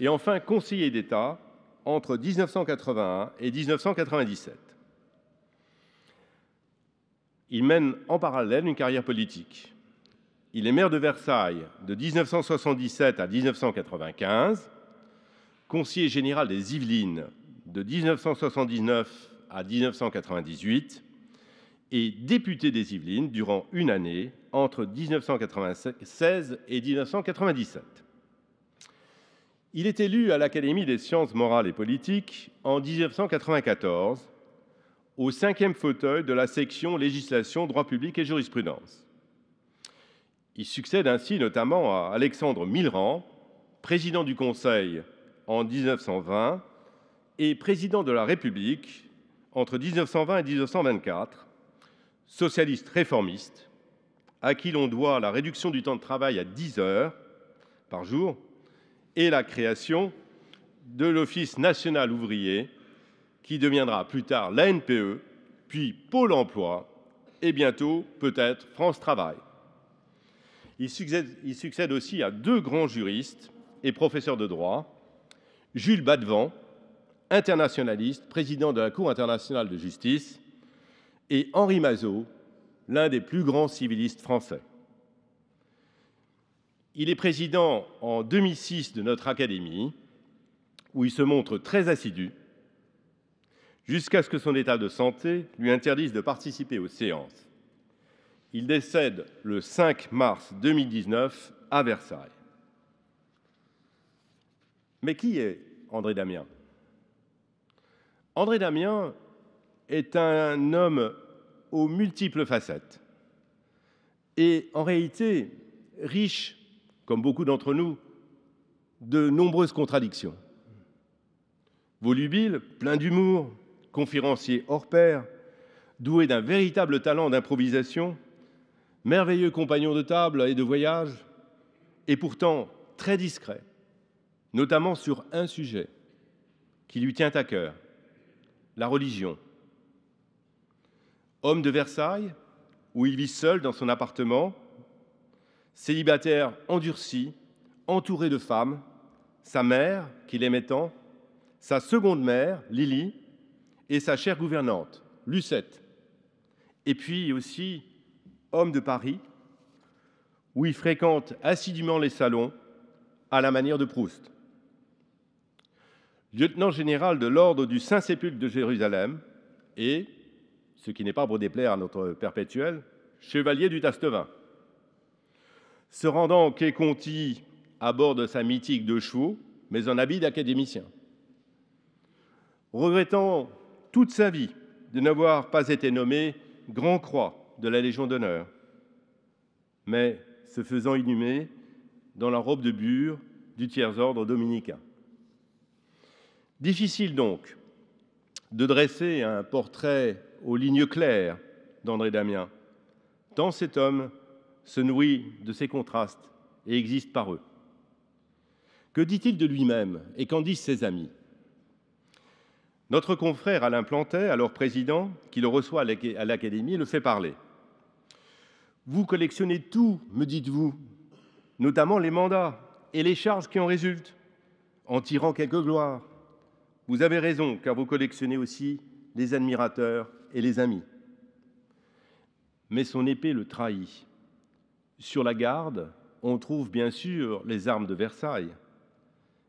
et enfin conseiller d'État entre 1981 et 1997. Il mène en parallèle une carrière politique. Il est maire de Versailles de 1977 à 1995, conseiller général des Yvelines de 1979 à 1998 et député des Yvelines durant une année entre 1996 et 1997. Il est élu à l'Académie des sciences morales et politiques en 1994 au cinquième fauteuil de la section législation, droit public et jurisprudence. Il succède ainsi notamment à Alexandre Millerand, président du Conseil en 1920 et président de la République entre 1920 et 1924, socialiste réformiste, à qui l'on doit la réduction du temps de travail à 10 heures par jour et la création de l'Office national ouvrier, qui deviendra plus tard l'ANPE, puis Pôle emploi et bientôt peut-être France Travail. Il succède, aussi à deux grands juristes et professeurs de droit, Jules Badevant, internationaliste, président de la Cour internationale de justice, et Henri Mazot, l'un des plus grands civilistes français. Il est président en 2006 de notre académie, où il se montre très assidu, jusqu'à ce que son état de santé lui interdise de participer aux séances. Il décède le 5 mars 2019 à Versailles. Mais qui est André Damien André Damien est un homme aux multiples facettes. Et en réalité, riche, comme beaucoup d'entre nous, de nombreuses contradictions. Volubile, plein d'humour, conférencier hors pair, doué d'un véritable talent d'improvisation, merveilleux compagnon de table et de voyage, et pourtant très discret, notamment sur un sujet qui lui tient à cœur, la religion, Homme de Versailles, où il vit seul dans son appartement, célibataire endurci, entouré de femmes, sa mère, qu'il aimait tant, sa seconde mère, Lily, et sa chère gouvernante, Lucette. Et puis aussi, homme de Paris, où il fréquente assidûment les salons, à la manière de Proust. Lieutenant général de l'ordre du Saint-Sépulcre de Jérusalem et ce qui n'est pas pour déplaire à notre perpétuel, chevalier du Tastevin. Se rendant au Conti à bord de sa mythique de chevaux, mais en habit d'académicien. Regrettant toute sa vie de n'avoir pas été nommé Grand Croix de la Légion d'honneur, mais se faisant inhumer dans la robe de bure du tiers-ordre dominicain. Difficile donc de dresser un portrait aux lignes claires d'André Damien, tant cet homme se nourrit de ces contrastes et existe par eux. Que dit-il de lui-même et qu'en disent ses amis Notre confrère Alain Plantet, alors président, qui le reçoit à l'Académie, le fait parler. Vous collectionnez tout, me dites-vous, notamment les mandats et les charges qui en résultent, en tirant quelques gloires. Vous avez raison, car vous collectionnez aussi les admirateurs et les amis. Mais son épée le trahit. Sur la garde, on trouve bien sûr les armes de Versailles,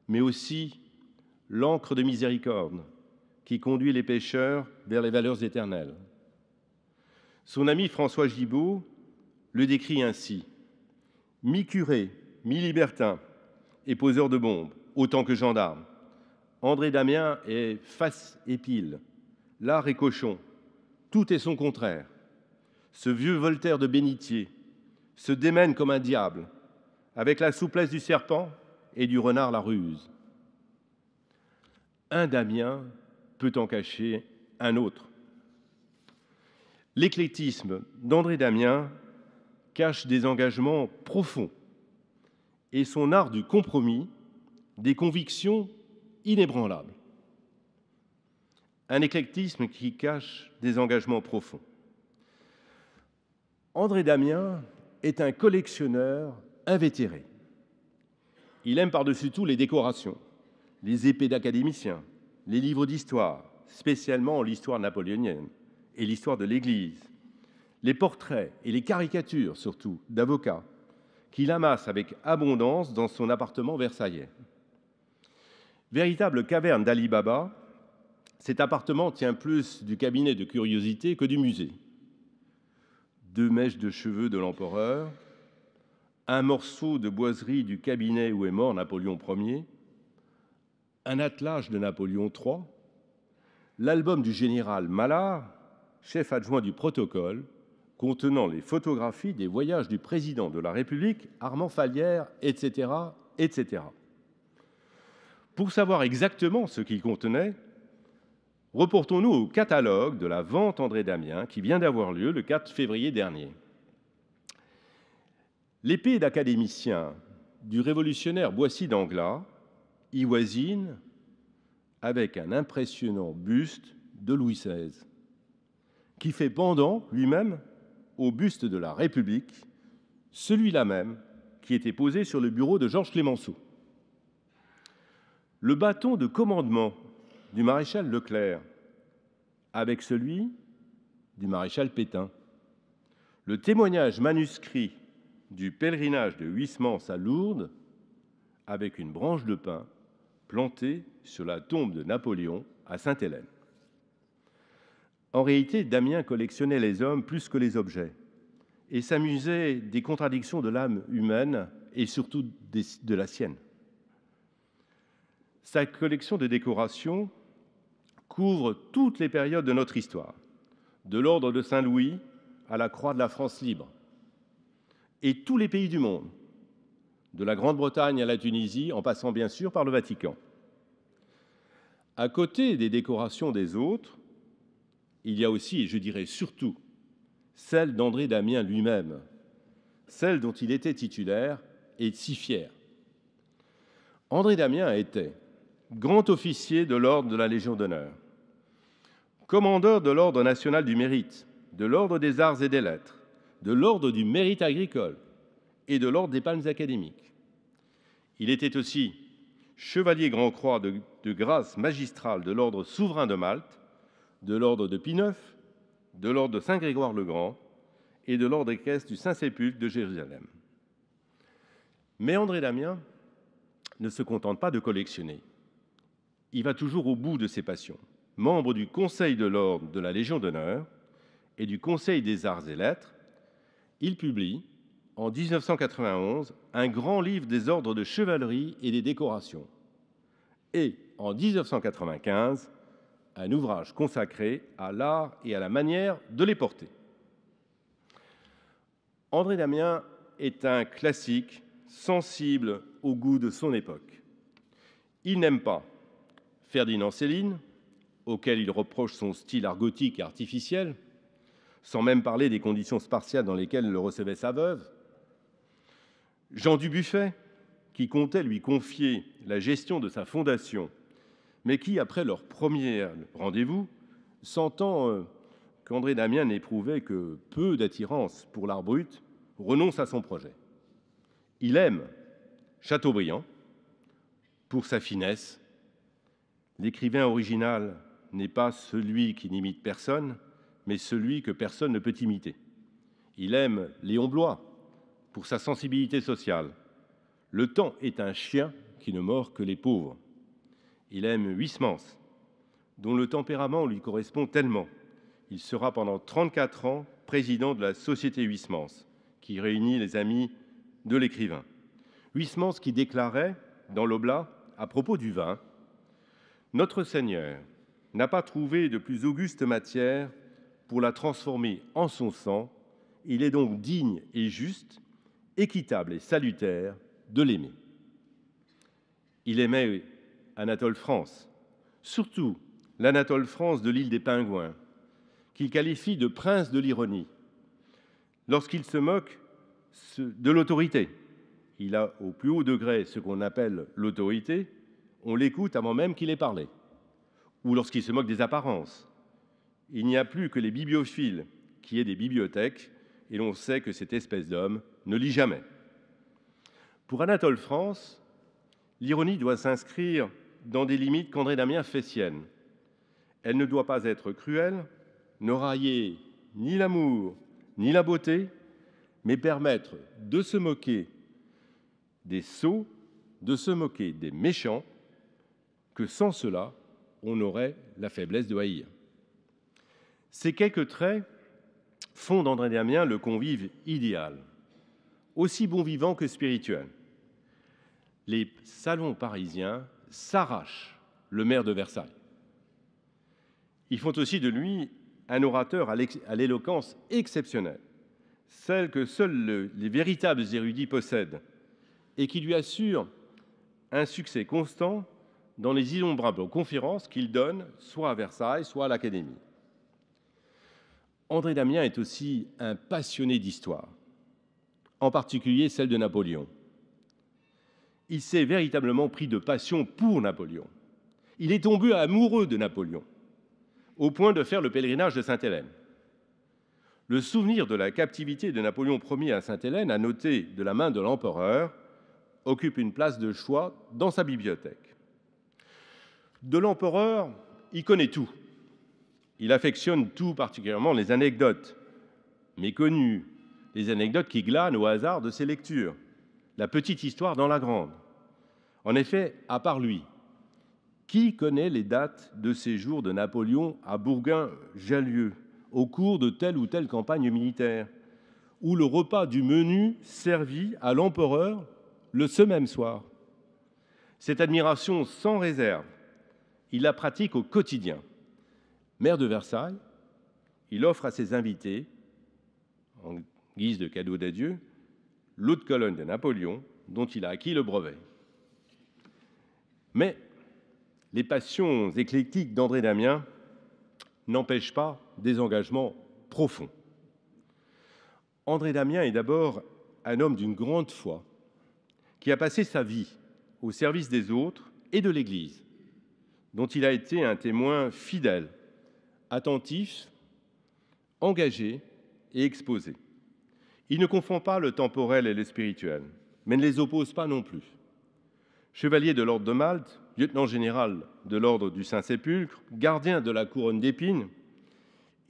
mais aussi l'encre de miséricorde qui conduit les pêcheurs vers les valeurs éternelles. Son ami François Gibaud le décrit ainsi mi-curé, mi-libertin et poseur de bombes, autant que gendarme. André Damien est face et pile, l'art et cochon, tout est son contraire. Ce vieux Voltaire de bénitier se démène comme un diable, avec la souplesse du serpent et du renard la ruse. Un Damien peut en cacher un autre. L'éclectisme d'André Damien cache des engagements profonds et son art du compromis des convictions inébranlables un éclectisme qui cache des engagements profonds. André Damien est un collectionneur invétéré. Il aime par-dessus tout les décorations, les épées d'académiciens, les livres d'histoire, spécialement l'histoire napoléonienne et l'histoire de l'Église, les portraits et les caricatures surtout d'avocats qu'il amasse avec abondance dans son appartement versaillais. Véritable caverne d'Ali Baba, cet appartement tient plus du cabinet de curiosité que du musée. Deux mèches de cheveux de l'empereur, un morceau de boiserie du cabinet où est mort Napoléon Ier, un attelage de Napoléon III, l'album du général Mallard, chef adjoint du protocole, contenant les photographies des voyages du président de la République, Armand Falière, etc., etc. Pour savoir exactement ce qu'il contenait, Reportons-nous au catalogue de la vente André Damien qui vient d'avoir lieu le 4 février dernier. L'épée d'académicien du révolutionnaire Boissy d'Anglas y voisine avec un impressionnant buste de Louis XVI, qui fait pendant lui-même au buste de la République, celui-là même qui était posé sur le bureau de Georges Clémenceau. Le bâton de commandement du maréchal Leclerc avec celui du maréchal Pétain. Le témoignage manuscrit du pèlerinage de Huysmans à Lourdes avec une branche de pin plantée sur la tombe de Napoléon à Sainte-Hélène. En réalité, Damien collectionnait les hommes plus que les objets et s'amusait des contradictions de l'âme humaine et surtout de la sienne. Sa collection de décorations couvre toutes les périodes de notre histoire, de l'ordre de Saint-Louis à la croix de la France libre. Et tous les pays du monde, de la Grande-Bretagne à la Tunisie, en passant bien sûr par le Vatican. À côté des décorations des autres, il y a aussi, et je dirais surtout, celle d'André Damien lui-même, celle dont il était titulaire et si fier. André Damien était, grand officier de l'ordre de la Légion d'honneur, commandeur de l'ordre national du mérite, de l'ordre des arts et des lettres, de l'ordre du mérite agricole et de l'ordre des palmes académiques. Il était aussi chevalier grand-croix de, grâce magistrale de l'ordre souverain de Malte, de l'ordre de Pie IX, de l'ordre de Saint-Grégoire-le-Grand et de l'ordre des équestre du Saint-Sépulcre de Jérusalem. Mais André Damien ne se contente pas de collectionner il va toujours au bout de ses passions. Membre du Conseil de l'Ordre de la Légion d'honneur et du Conseil des arts et lettres, il publie en 1991 un grand livre des ordres de chevalerie et des décorations. Et en 1995, un ouvrage consacré à l'art et à la manière de les porter. André Damien est un classique sensible au goût de son époque. Il n'aime pas Ferdinand Céline, auquel il reproche son style argotique et artificiel, sans même parler des conditions spartiales dans lesquelles le recevait sa veuve, Jean Dubuffet, qui comptait lui confier la gestion de sa fondation, mais qui, après leur premier rendez-vous, sentant euh, qu'André Damien n'éprouvait que peu d'attirance pour l'art brut, renonce à son projet. Il aime Chateaubriand pour sa finesse L'écrivain original n'est pas celui qui n'imite personne, mais celui que personne ne peut imiter. Il aime Léon Blois pour sa sensibilité sociale. Le temps est un chien qui ne mord que les pauvres. Il aime Huysmans, dont le tempérament lui correspond tellement. Il sera pendant 34 ans président de la Société Huysmans, qui réunit les amis de l'écrivain. Huysmans qui déclarait dans l'Oblat à propos du vin notre Seigneur n'a pas trouvé de plus auguste matière pour la transformer en son sang. Il est donc digne et juste, équitable et salutaire de l'aimer. Il aimait Anatole France, surtout l'Anatole France de l'île des Pingouins, qu'il qualifie de prince de l'ironie. Lorsqu'il se moque de l'autorité, il a au plus haut degré ce qu'on appelle l'autorité, on l'écoute avant même qu'il ait parlé, ou lorsqu'il se moque des apparences. Il n'y a plus que les bibliophiles qui aient des bibliothèques, et l'on sait que cette espèce d'homme ne lit jamais. Pour Anatole France, l'ironie doit s'inscrire dans des limites qu'André Damien fait sienne. Elle ne doit pas être cruelle, ne railler ni l'amour ni la beauté, mais permettre de se moquer des sots, de se moquer des méchants, que sans cela, on aurait la faiblesse de haïr. Ces quelques traits font d'André Damien le convive idéal, aussi bon vivant que spirituel. Les salons parisiens s'arrachent le maire de Versailles. Ils font aussi de lui un orateur à l'éloquence exceptionnelle, celle que seuls les véritables érudits possèdent, et qui lui assure un succès constant dans les innombrables conférences qu'il donne, soit à Versailles, soit à l'Académie. André Damien est aussi un passionné d'histoire, en particulier celle de Napoléon. Il s'est véritablement pris de passion pour Napoléon. Il est tombé amoureux de Napoléon, au point de faire le pèlerinage de Sainte-Hélène. Le souvenir de la captivité de Napoléon Ier à Sainte-Hélène, annoté de la main de l'empereur, occupe une place de choix dans sa bibliothèque. De l'empereur, il connaît tout. Il affectionne tout particulièrement les anecdotes méconnues, les anecdotes qui glanent au hasard de ses lectures, la petite histoire dans la grande. En effet, à part lui, qui connaît les dates de séjour de Napoléon à bourguin jalieu au cours de telle ou telle campagne militaire, ou le repas du menu servi à l'empereur le ce même soir Cette admiration sans réserve il la pratique au quotidien. Maire de Versailles, il offre à ses invités, en guise de cadeau d'adieu, l'eau de colonne de Napoléon, dont il a acquis le brevet. Mais les passions éclectiques d'André Damien n'empêchent pas des engagements profonds. André Damien est d'abord un homme d'une grande foi qui a passé sa vie au service des autres et de l'Église dont il a été un témoin fidèle, attentif, engagé et exposé. Il ne confond pas le temporel et le spirituel, mais ne les oppose pas non plus. Chevalier de l'ordre de Malte, lieutenant général de l'ordre du Saint-Sépulcre, gardien de la couronne d'épines,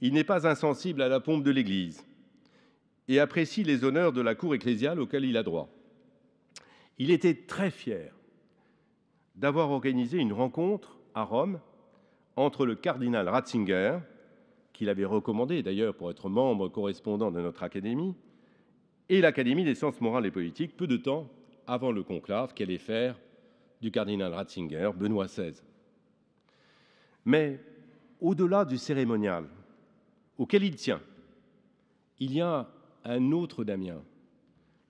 il n'est pas insensible à la pompe de l'Église et apprécie les honneurs de la cour ecclésiale auxquels il a droit. Il était très fier d'avoir organisé une rencontre à Rome entre le cardinal Ratzinger, qu'il avait recommandé d'ailleurs pour être membre correspondant de notre académie, et l'Académie des sciences morales et politiques, peu de temps avant le conclave qu'allait faire du cardinal Ratzinger Benoît XVI. Mais au-delà du cérémonial auquel il tient, il y a un autre Damien,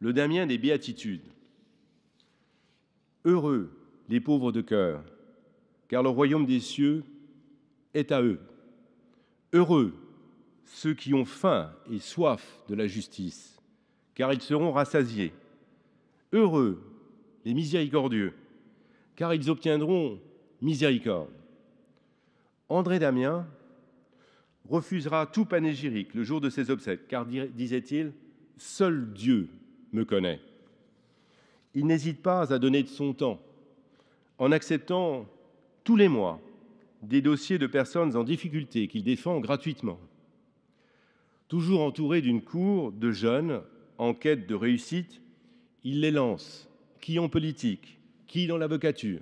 le Damien des béatitudes. Heureux les pauvres de cœur, car le royaume des cieux est à eux. Heureux ceux qui ont faim et soif de la justice, car ils seront rassasiés. Heureux les miséricordieux, car ils obtiendront miséricorde. André Damien refusera tout panégyrique le jour de ses obsèques, car disait-il, seul Dieu me connaît. Il n'hésite pas à donner de son temps, en acceptant tous les mois des dossiers de personnes en difficulté qu'il défend gratuitement. Toujours entouré d'une cour de jeunes en quête de réussite, il les lance, qui en politique, qui dans l'avocature.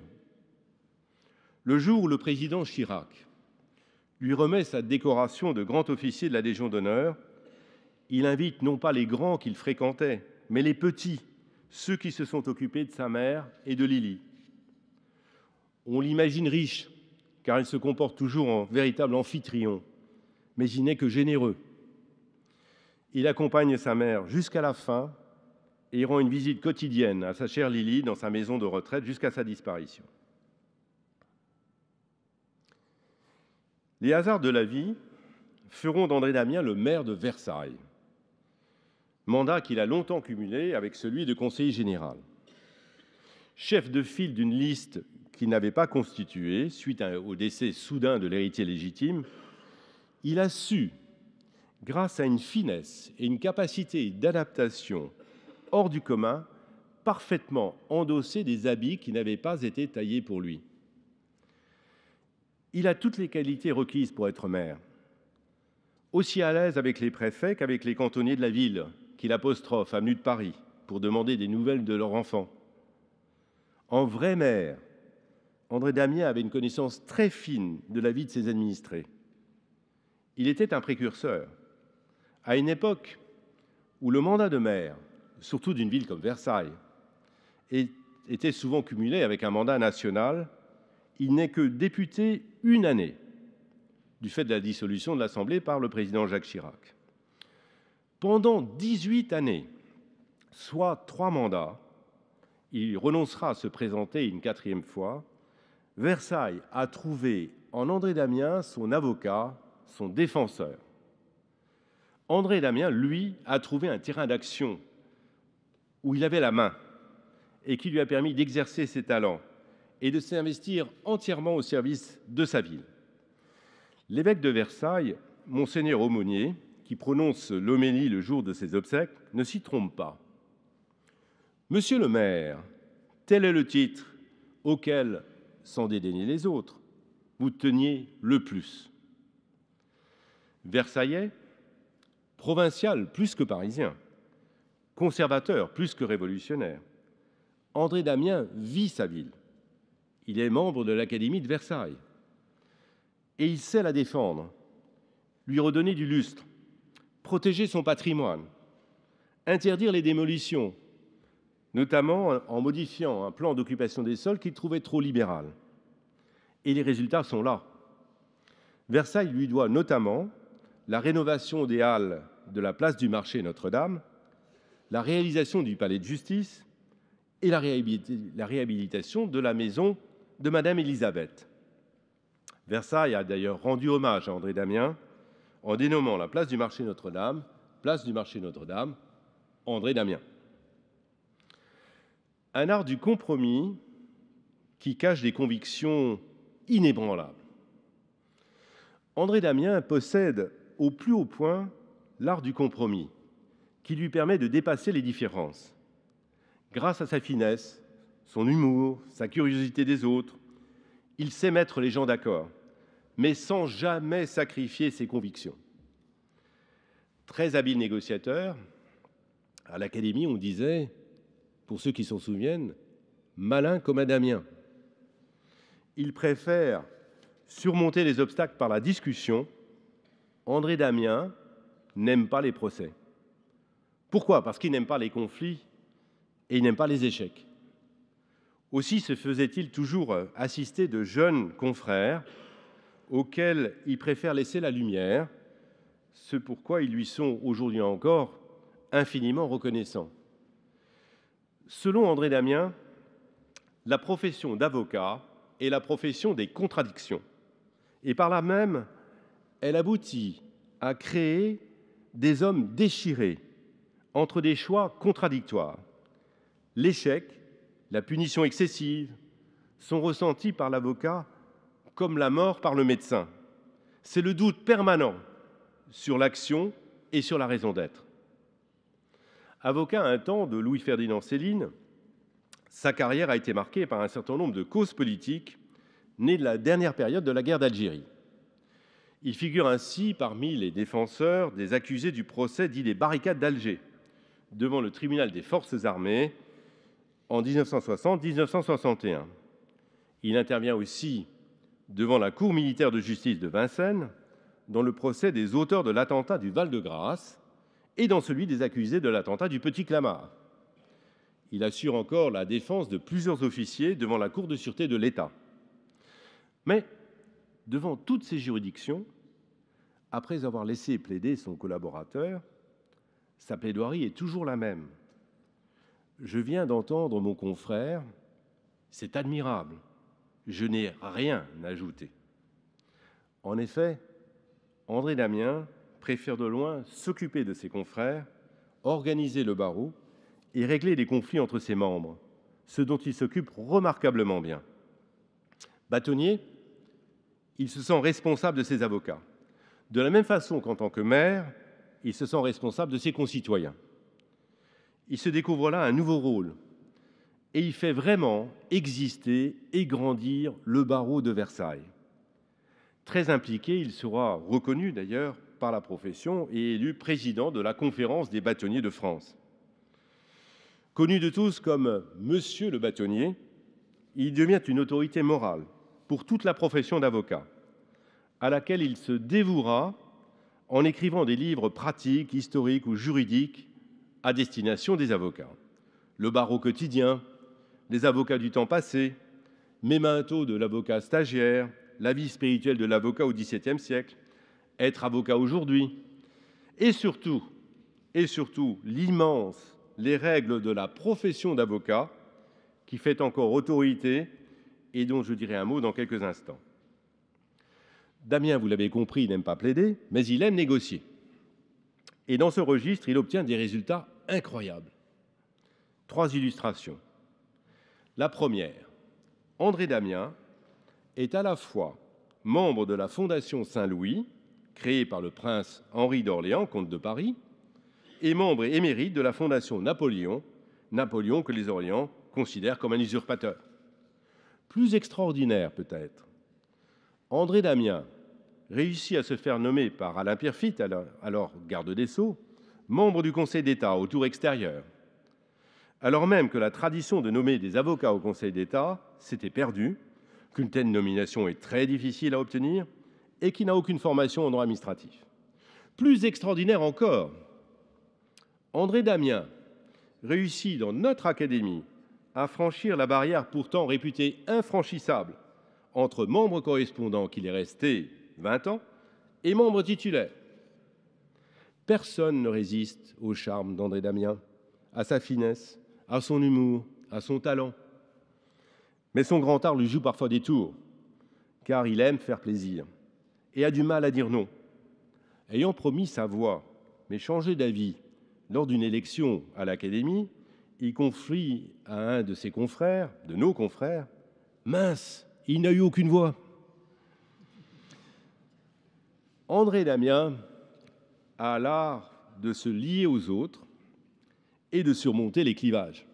Le jour où le président Chirac lui remet sa décoration de grand officier de la Légion d'honneur, il invite non pas les grands qu'il fréquentait, mais les petits, ceux qui se sont occupés de sa mère et de Lily, on l'imagine riche, car il se comporte toujours en véritable amphitryon, mais il n'est que généreux. Il accompagne sa mère jusqu'à la fin et rend une visite quotidienne à sa chère Lily dans sa maison de retraite jusqu'à sa disparition. Les hasards de la vie feront d'André Damien le maire de Versailles, mandat qu'il a longtemps cumulé avec celui de conseiller général. Chef de file d'une liste qu'il n'avait pas constitué, suite au décès soudain de l'héritier légitime, il a su, grâce à une finesse et une capacité d'adaptation hors du commun, parfaitement endosser des habits qui n'avaient pas été taillés pour lui. Il a toutes les qualités requises pour être maire, aussi à l'aise avec les préfets qu'avec les cantonniers de la ville, qu'il apostrophe, avenue de Paris, pour demander des nouvelles de leur enfant. En vrai maire, André Damien avait une connaissance très fine de la vie de ses administrés. Il était un précurseur. À une époque où le mandat de maire, surtout d'une ville comme Versailles, était souvent cumulé avec un mandat national, il n'est que député une année, du fait de la dissolution de l'Assemblée par le président Jacques Chirac. Pendant 18 années, soit trois mandats, il renoncera à se présenter une quatrième fois Versailles a trouvé en André Damien son avocat, son défenseur. André Damien, lui, a trouvé un terrain d'action où il avait la main et qui lui a permis d'exercer ses talents et de s'investir entièrement au service de sa ville. L'évêque de Versailles, monseigneur Aumônier, qui prononce l'homélie le jour de ses obsèques, ne s'y trompe pas. Monsieur le maire, tel est le titre auquel sans dédaigner les autres, vous teniez le plus. Versaillais, provincial plus que parisien, conservateur plus que révolutionnaire, André Damien vit sa ville. Il est membre de l'Académie de Versailles. Et il sait la défendre, lui redonner du lustre, protéger son patrimoine, interdire les démolitions, notamment en modifiant un plan d'occupation des sols qu'il trouvait trop libéral. Et les résultats sont là. Versailles lui doit notamment la rénovation des halles de la place du marché Notre-Dame, la réalisation du palais de justice et la, réhabilitation de la maison de Madame Élisabeth. Versailles a d'ailleurs rendu hommage à André Damien en dénommant la place du marché Notre-Dame, place du marché Notre-Dame, André Damien un art du compromis qui cache des convictions inébranlables. André Damien possède au plus haut point l'art du compromis, qui lui permet de dépasser les différences. Grâce à sa finesse, son humour, sa curiosité des autres, il sait mettre les gens d'accord, mais sans jamais sacrifier ses convictions. Très habile négociateur, à l'Académie, on disait pour ceux qui s'en souviennent, malin comme un Damien. Il préfère surmonter les obstacles par la discussion. André Damien n'aime pas les procès. Pourquoi Parce qu'il n'aime pas les conflits et il n'aime pas les échecs. Aussi se faisait-il toujours assister de jeunes confrères auxquels il préfère laisser la lumière, ce pourquoi ils lui sont aujourd'hui encore infiniment reconnaissants. Selon André Damien, la profession d'avocat est la profession des contradictions. Et par là même, elle aboutit à créer des hommes déchirés entre des choix contradictoires. L'échec, la punition excessive sont ressentis par l'avocat comme la mort par le médecin. C'est le doute permanent sur l'action et sur la raison d'être. Avocat un temps de Louis-Ferdinand Céline, sa carrière a été marquée par un certain nombre de causes politiques nées de la dernière période de la guerre d'Algérie. Il figure ainsi parmi les défenseurs des accusés du procès dit des barricades d'Alger devant le tribunal des forces armées en 1960-1961. Il intervient aussi devant la Cour militaire de justice de Vincennes dans le procès des auteurs de l'attentat du Val-de-Grâce et dans celui des accusés de l'attentat du Petit Clamart. Il assure encore la défense de plusieurs officiers devant la Cour de sûreté de l'État. Mais devant toutes ces juridictions, après avoir laissé plaider son collaborateur, sa plaidoirie est toujours la même. Je viens d'entendre mon confrère, c'est admirable, je n'ai rien ajouté. En effet, André Damien préfère de loin s'occuper de ses confrères, organiser le barreau et régler les conflits entre ses membres, ce dont il s'occupe remarquablement bien. Bâtonnier, il se sent responsable de ses avocats. De la même façon qu'en tant que maire, il se sent responsable de ses concitoyens. Il se découvre là un nouveau rôle et il fait vraiment exister et grandir le barreau de Versailles. Très impliqué, il sera reconnu d'ailleurs par la profession et élu président de la conférence des bâtonniers de France. Connu de tous comme Monsieur le bâtonnier, il devient une autorité morale pour toute la profession d'avocat, à laquelle il se dévouera en écrivant des livres pratiques, historiques ou juridiques à destination des avocats. Le barreau quotidien, les avocats du temps passé, Memento de l'avocat stagiaire, la vie spirituelle de l'avocat au XVIIe siècle, être avocat aujourd'hui. Et surtout, et surtout l'immense, les règles de la profession d'avocat qui fait encore autorité et dont je dirai un mot dans quelques instants. Damien, vous l'avez compris, n'aime pas plaider, mais il aime négocier. Et dans ce registre, il obtient des résultats incroyables. Trois illustrations. La première, André Damien est à la fois membre de la Fondation Saint-Louis créé par le prince Henri d'Orléans, comte de Paris, et membre émérite de la Fondation Napoléon, Napoléon que les Orléans considèrent comme un usurpateur. Plus extraordinaire peut-être, André Damien réussit à se faire nommer par Alain Pierrefitte, alors garde des Sceaux, membre du Conseil d'État au tour extérieur, alors même que la tradition de nommer des avocats au Conseil d'État s'était perdue, qu'une telle nomination est très difficile à obtenir et qui n'a aucune formation en droit administratif. Plus extraordinaire encore, André Damien réussit dans notre académie à franchir la barrière pourtant réputée infranchissable entre membres correspondants qu'il est resté 20 ans et membres titulaires. Personne ne résiste au charme d'André Damien, à sa finesse, à son humour, à son talent. Mais son grand art lui joue parfois des tours, car il aime faire plaisir et a du mal à dire non. Ayant promis sa voix, mais changé d'avis lors d'une élection à l'Académie, il confie à un de ses confrères, de nos confrères, mince, il n'a eu aucune voix. André Damien a l'art de se lier aux autres et de surmonter les clivages.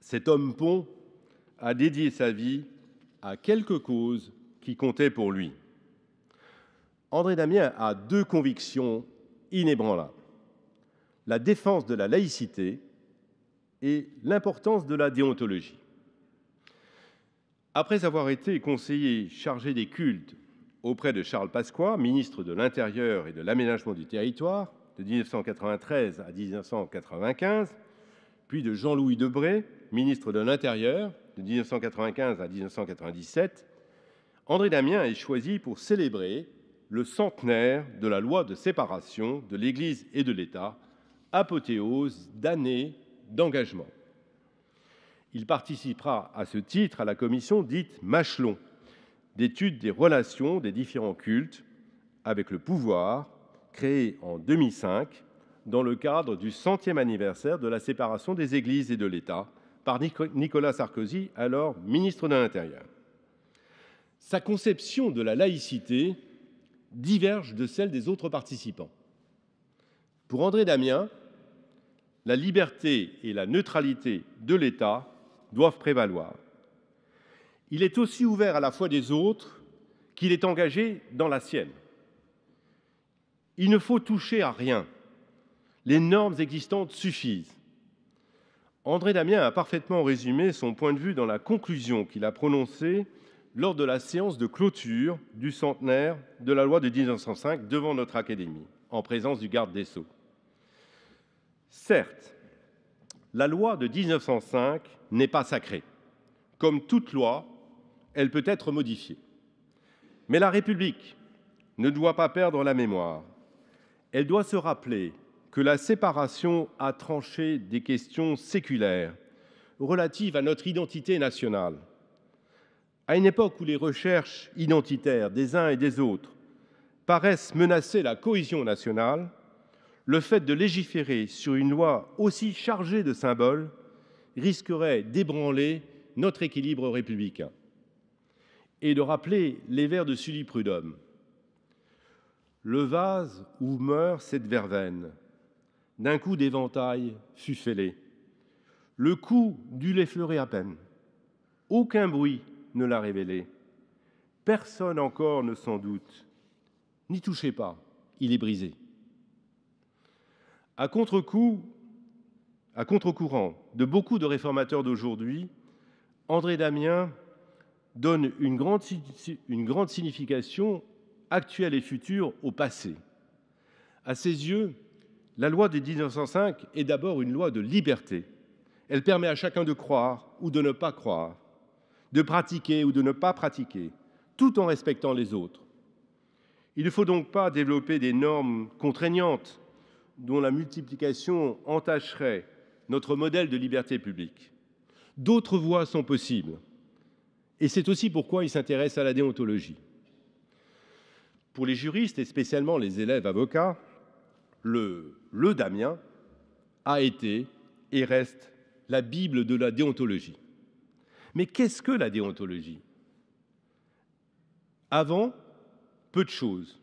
Cet homme pont a dédié sa vie à quelque cause qui comptait pour lui. André Damien a deux convictions inébranlables la défense de la laïcité et l'importance de la déontologie. Après avoir été conseiller chargé des cultes auprès de Charles Pasqua, ministre de l'Intérieur et de l'Aménagement du territoire, de 1993 à 1995, puis de Jean-Louis Debré, ministre de l'Intérieur, de 1995 à 1997, André Damien est choisi pour célébrer le centenaire de la loi de séparation de l'Église et de l'État, apothéose d'années d'engagement. Il participera à ce titre à la commission dite Machelon d'étude des relations des différents cultes avec le pouvoir, créée en 2005 dans le cadre du centième anniversaire de la séparation des églises et de l'État par Nicolas Sarkozy, alors ministre de l'Intérieur. Sa conception de la laïcité divergent de celles des autres participants. Pour André Damien, la liberté et la neutralité de l'État doivent prévaloir. Il est aussi ouvert à la foi des autres qu'il est engagé dans la sienne. Il ne faut toucher à rien. Les normes existantes suffisent. André Damien a parfaitement résumé son point de vue dans la conclusion qu'il a prononcée lors de la séance de clôture du centenaire de la loi de 1905 devant notre Académie, en présence du garde des Sceaux. Certes, la loi de 1905 n'est pas sacrée. Comme toute loi, elle peut être modifiée. Mais la République ne doit pas perdre la mémoire. Elle doit se rappeler que la séparation a tranché des questions séculaires relatives à notre identité nationale à une époque où les recherches identitaires des uns et des autres paraissent menacer la cohésion nationale, le fait de légiférer sur une loi aussi chargée de symboles risquerait d'ébranler notre équilibre républicain et de rappeler les vers de Sully Prudhomme. Le vase où meurt cette verveine, d'un coup d'éventail fut fêlé. Le coup dut l'effleurer à peine. Aucun bruit ne l'a révélé. Personne encore ne s'en doute. N'y touchez pas, il est brisé. À contre-coup, à contre-courant de beaucoup de réformateurs d'aujourd'hui, André Damien donne une grande, une grande signification actuelle et future au passé. À ses yeux, la loi de 1905 est d'abord une loi de liberté. Elle permet à chacun de croire ou de ne pas croire de pratiquer ou de ne pas pratiquer, tout en respectant les autres. Il ne faut donc pas développer des normes contraignantes dont la multiplication entacherait notre modèle de liberté publique. D'autres voies sont possibles. Et c'est aussi pourquoi il s'intéresse à la déontologie. Pour les juristes et spécialement les élèves avocats, le, le Damien a été et reste la Bible de la déontologie. Mais qu'est-ce que la déontologie Avant, peu de choses.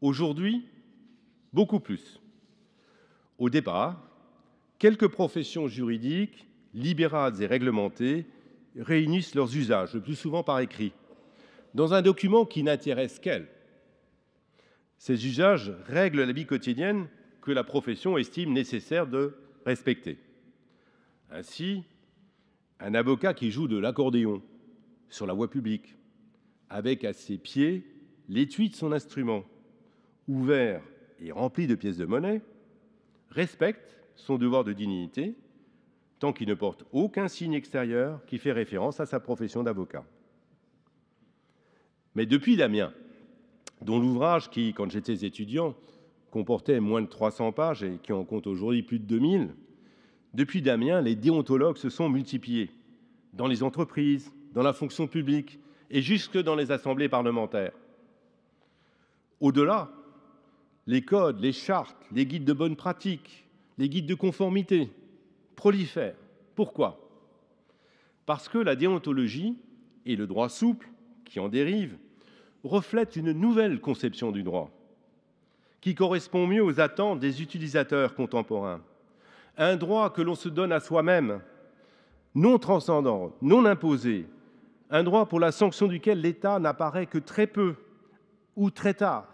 Aujourd'hui, beaucoup plus. Au départ, quelques professions juridiques, libérales et réglementées, réunissent leurs usages, le plus souvent par écrit, dans un document qui n'intéresse qu'elles. Ces usages règlent la vie quotidienne que la profession estime nécessaire de respecter. Ainsi, un avocat qui joue de l'accordéon sur la voie publique, avec à ses pieds l'étui de son instrument, ouvert et rempli de pièces de monnaie, respecte son devoir de dignité tant qu'il ne porte aucun signe extérieur qui fait référence à sa profession d'avocat. Mais depuis Damien, dont l'ouvrage qui, quand j'étais étudiant, comportait moins de 300 pages et qui en compte aujourd'hui plus de 2000, depuis Damien, les déontologues se sont multipliés dans les entreprises, dans la fonction publique et jusque dans les assemblées parlementaires. Au-delà, les codes, les chartes, les guides de bonne pratique, les guides de conformité prolifèrent. Pourquoi Parce que la déontologie et le droit souple qui en dérive reflètent une nouvelle conception du droit qui correspond mieux aux attentes des utilisateurs contemporains un droit que l'on se donne à soi-même, non transcendant, non imposé, un droit pour la sanction duquel l'État n'apparaît que très peu ou très tard,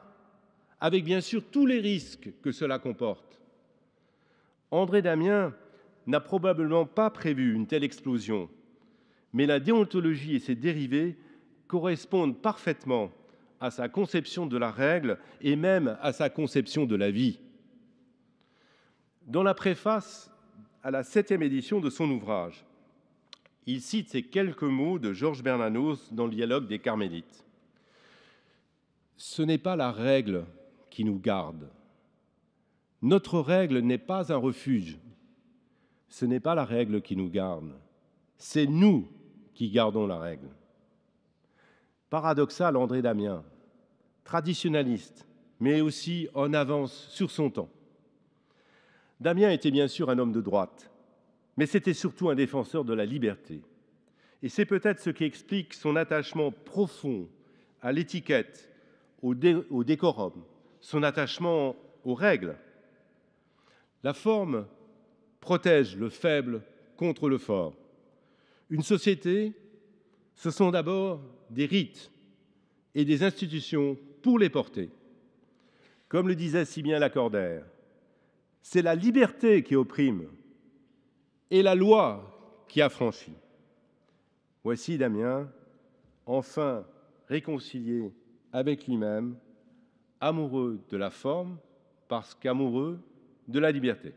avec bien sûr tous les risques que cela comporte. André Damien n'a probablement pas prévu une telle explosion, mais la déontologie et ses dérivés correspondent parfaitement à sa conception de la règle et même à sa conception de la vie. Dans la préface à la septième édition de son ouvrage, il cite ces quelques mots de Georges Bernanos dans le dialogue des Carmélites. Ce n'est pas la règle qui nous garde. Notre règle n'est pas un refuge. Ce n'est pas la règle qui nous garde. C'est nous qui gardons la règle. Paradoxal André Damien, traditionaliste, mais aussi en avance sur son temps. Damien était bien sûr un homme de droite, mais c'était surtout un défenseur de la liberté. Et c'est peut-être ce qui explique son attachement profond à l'étiquette, au, décorum, son attachement aux règles. La forme protège le faible contre le fort. Une société, ce sont d'abord des rites et des institutions pour les porter. Comme le disait si bien Lacordaire, c'est la liberté qui opprime et la loi qui affranchit. Voici Damien, enfin réconcilié avec lui-même, amoureux de la forme parce qu'amoureux de la liberté.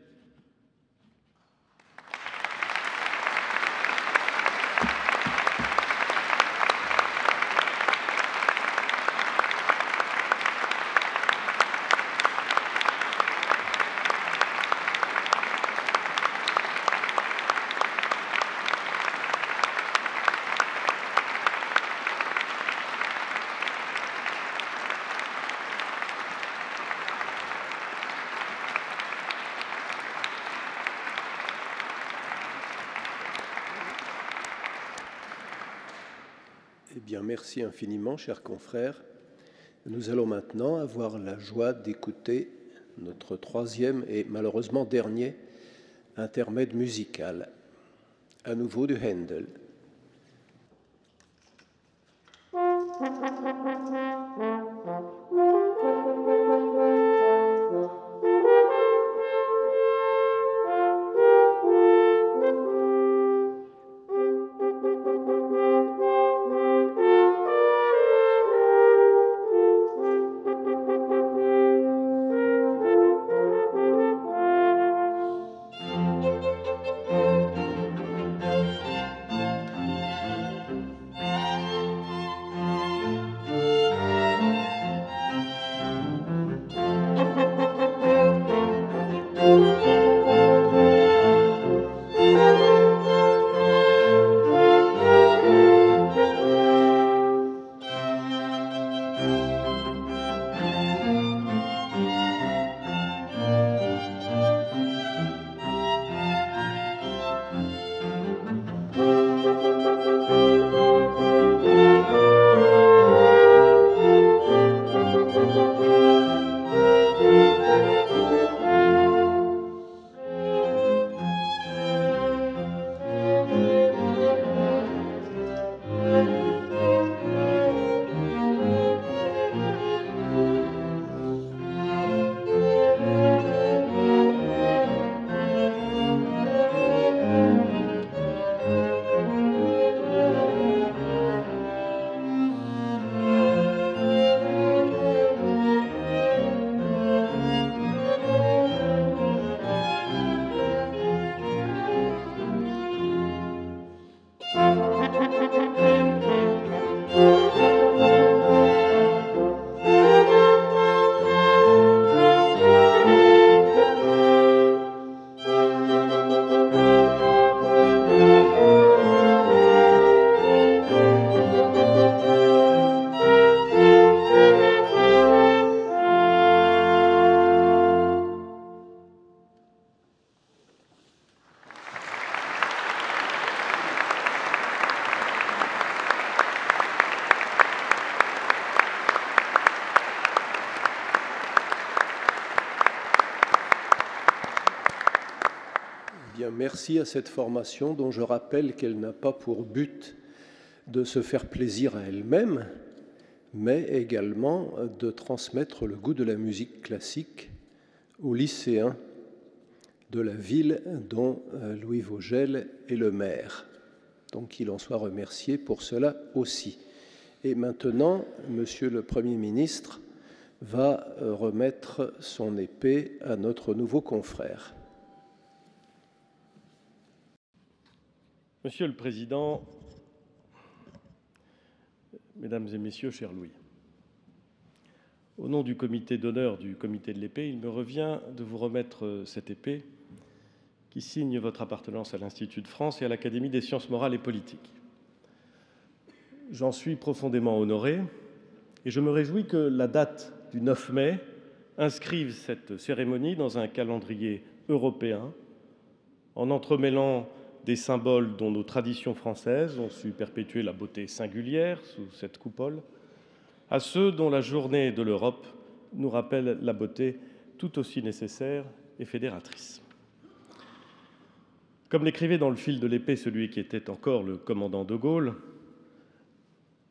infiniment, chers confrères. Nous allons maintenant avoir la joie d'écouter notre troisième et malheureusement dernier intermède musical, à nouveau du Handel. merci à cette formation dont je rappelle qu'elle n'a pas pour but de se faire plaisir à elle-même, mais également de transmettre le goût de la musique classique aux lycéens de la ville dont euh, Louis Vogel est le maire. Donc qu'il en soit remercié pour cela aussi. Et maintenant, Monsieur le Premier ministre va euh, remettre son épée à notre nouveau confrère. Monsieur le président, mesdames, et messieurs, cher Louis, au nom du comité d'honneur du comité de l'épée, il me revient de vous remettre cette épée qui signe votre appartenance à l'Institut de France et à l'Académie des sciences morales et politiques. J'en suis profondément honoré et je me réjouis que la date du 9 mai inscrive cette cérémonie dans un calendrier européen en entremêlant des symboles dont nos traditions françaises ont su perpétuer la beauté singulière sous cette coupole, à ceux dont la journée de l'Europe nous rappelle la beauté tout aussi nécessaire et fédératrice. Comme l'écrivait dans le fil de l'épée celui qui était encore le commandant de Gaulle,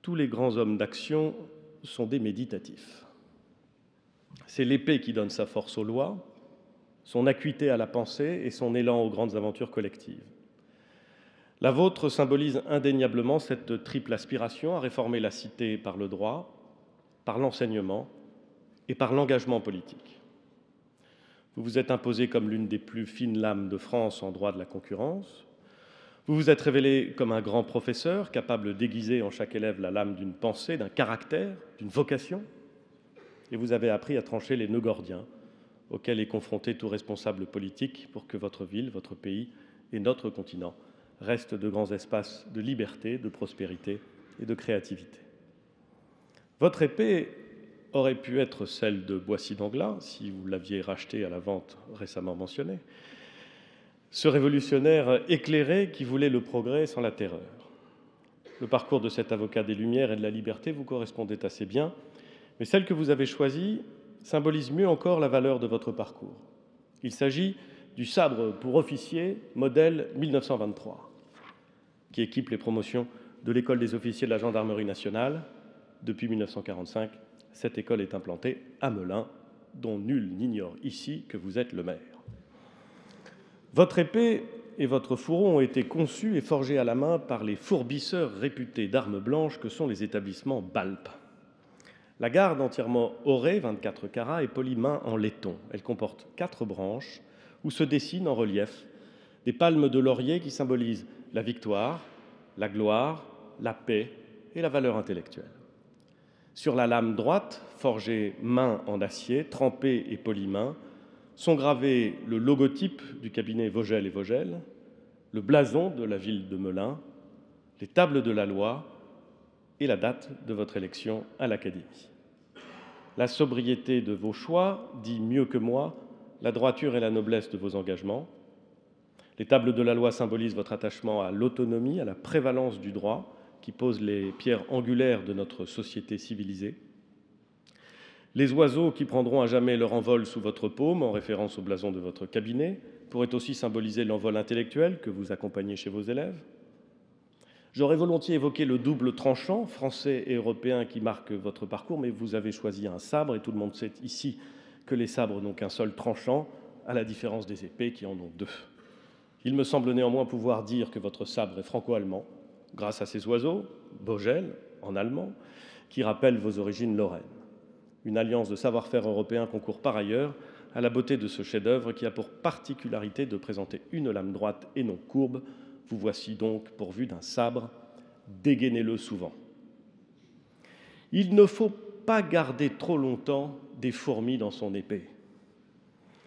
tous les grands hommes d'action sont des méditatifs. C'est l'épée qui donne sa force aux lois, son acuité à la pensée et son élan aux grandes aventures collectives. La vôtre symbolise indéniablement cette triple aspiration à réformer la cité par le droit, par l'enseignement et par l'engagement politique. Vous vous êtes imposé comme l'une des plus fines lames de France en droit de la concurrence. Vous vous êtes révélé comme un grand professeur capable d'aiguiser en chaque élève la lame d'une pensée, d'un caractère, d'une vocation. Et vous avez appris à trancher les nœuds gordiens auxquels est confronté tout responsable politique pour que votre ville, votre pays et notre continent restent de grands espaces de liberté, de prospérité et de créativité. Votre épée aurait pu être celle de Boissy d'Anglas, si vous l'aviez rachetée à la vente récemment mentionnée, ce révolutionnaire éclairé qui voulait le progrès sans la terreur. Le parcours de cet avocat des Lumières et de la liberté vous correspondait assez bien, mais celle que vous avez choisie symbolise mieux encore la valeur de votre parcours. Il s'agit du sabre pour officier, modèle 1923 qui équipe les promotions de l'école des officiers de la gendarmerie nationale. Depuis 1945, cette école est implantée à Melun, dont nul n'ignore ici que vous êtes le maire. Votre épée et votre fourreau ont été conçus et forgés à la main par les fourbisseurs réputés d'armes blanches que sont les établissements BALP. La garde entièrement orée, 24 carats, est main en laiton. Elle comporte quatre branches où se dessinent en relief des palmes de laurier qui symbolisent la victoire, la gloire, la paix et la valeur intellectuelle. Sur la lame droite, forgée main en acier, trempée et main, sont gravés le logotype du cabinet Vogel et Vogel, le blason de la ville de Melun, les tables de la loi et la date de votre élection à l'Académie. La sobriété de vos choix dit mieux que moi la droiture et la noblesse de vos engagements, les tables de la loi symbolisent votre attachement à l'autonomie, à la prévalence du droit, qui pose les pierres angulaires de notre société civilisée. Les oiseaux qui prendront à jamais leur envol sous votre paume, en référence au blason de votre cabinet, pourraient aussi symboliser l'envol intellectuel que vous accompagnez chez vos élèves. J'aurais volontiers évoqué le double tranchant français et européen qui marque votre parcours, mais vous avez choisi un sabre et tout le monde sait ici que les sabres n'ont qu'un seul tranchant, à la différence des épées qui en ont deux. Il me semble néanmoins pouvoir dire que votre sabre est franco-allemand, grâce à ces oiseaux, Bogel, en allemand, qui rappellent vos origines lorraines. Une alliance de savoir-faire européen concourt par ailleurs à la beauté de ce chef-d'œuvre qui a pour particularité de présenter une lame droite et non courbe. Vous voici donc pourvu d'un sabre, dégainez-le souvent. Il ne faut pas garder trop longtemps des fourmis dans son épée.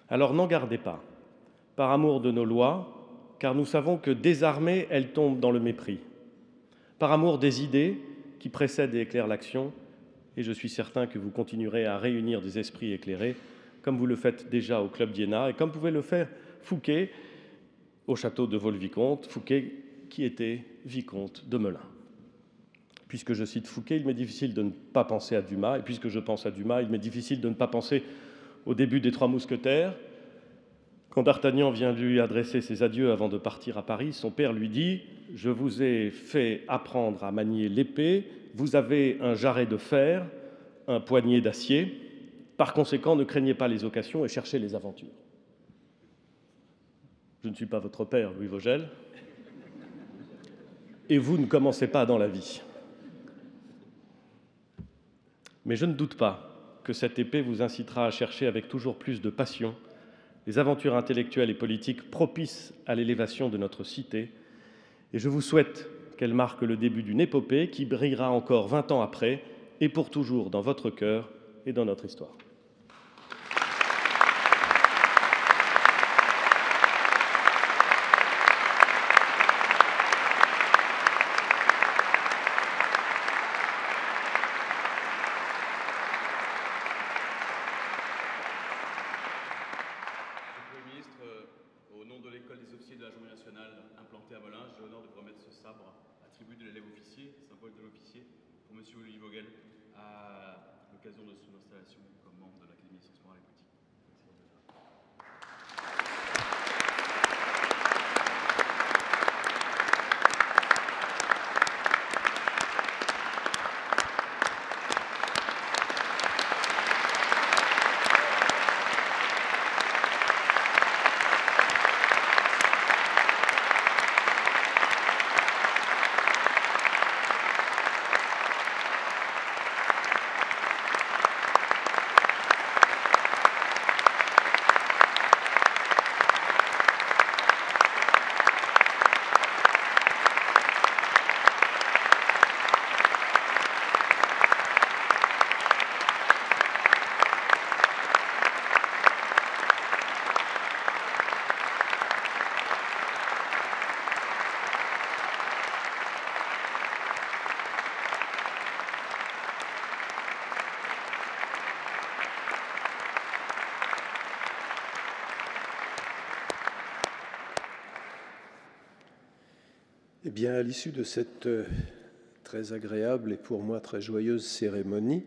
Alors n'en gardez pas. Par amour de nos lois, car nous savons que désarmée, elle tombe dans le mépris, par amour des idées qui précèdent et éclairent l'action, et je suis certain que vous continuerez à réunir des esprits éclairés, comme vous le faites déjà au Club d'Iéna, et comme pouvait le faire Fouquet au château de vicomte Fouquet qui était vicomte de Melun. Puisque je cite Fouquet, il m'est difficile de ne pas penser à Dumas, et puisque je pense à Dumas, il m'est difficile de ne pas penser au début des Trois Mousquetaires, quand D'Artagnan vient lui adresser ses adieux avant de partir à Paris, son père lui dit Je vous ai fait apprendre à manier l'épée, vous avez un jarret de fer, un poignet d'acier, par conséquent, ne craignez pas les occasions et cherchez les aventures. Je ne suis pas votre père, Louis Vogel, et vous ne commencez pas dans la vie. Mais je ne doute pas que cette épée vous incitera à chercher avec toujours plus de passion des aventures intellectuelles et politiques propices à l'élévation de notre cité, et je vous souhaite qu'elle marque le début d'une épopée qui brillera encore vingt ans après et pour toujours dans votre cœur et dans notre histoire. Eh bien, à l'issue de cette euh, très agréable et pour moi très joyeuse cérémonie,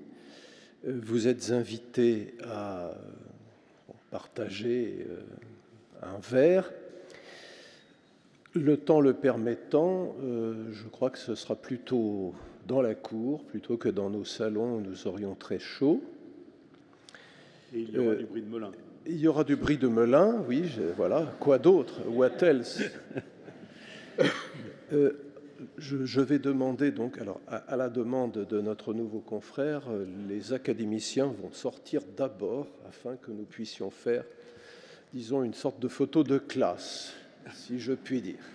euh, vous êtes invités à euh, partager un verre. Le temps le permettant, je crois que ce sera plutôt dans la cour, plutôt que dans nos salons où nous aurions très chaud. Et il y aura du bruit de melin. Il y aura du bruit de melun, oui, voilà. Quoi d'autre What else Euh, je, vais demander donc, alors à, la demande de notre nouveau confrère, euh, les académiciens vont sortir d'abord afin que nous puissions faire, disons, une sorte de photo de classe, si je puis dire.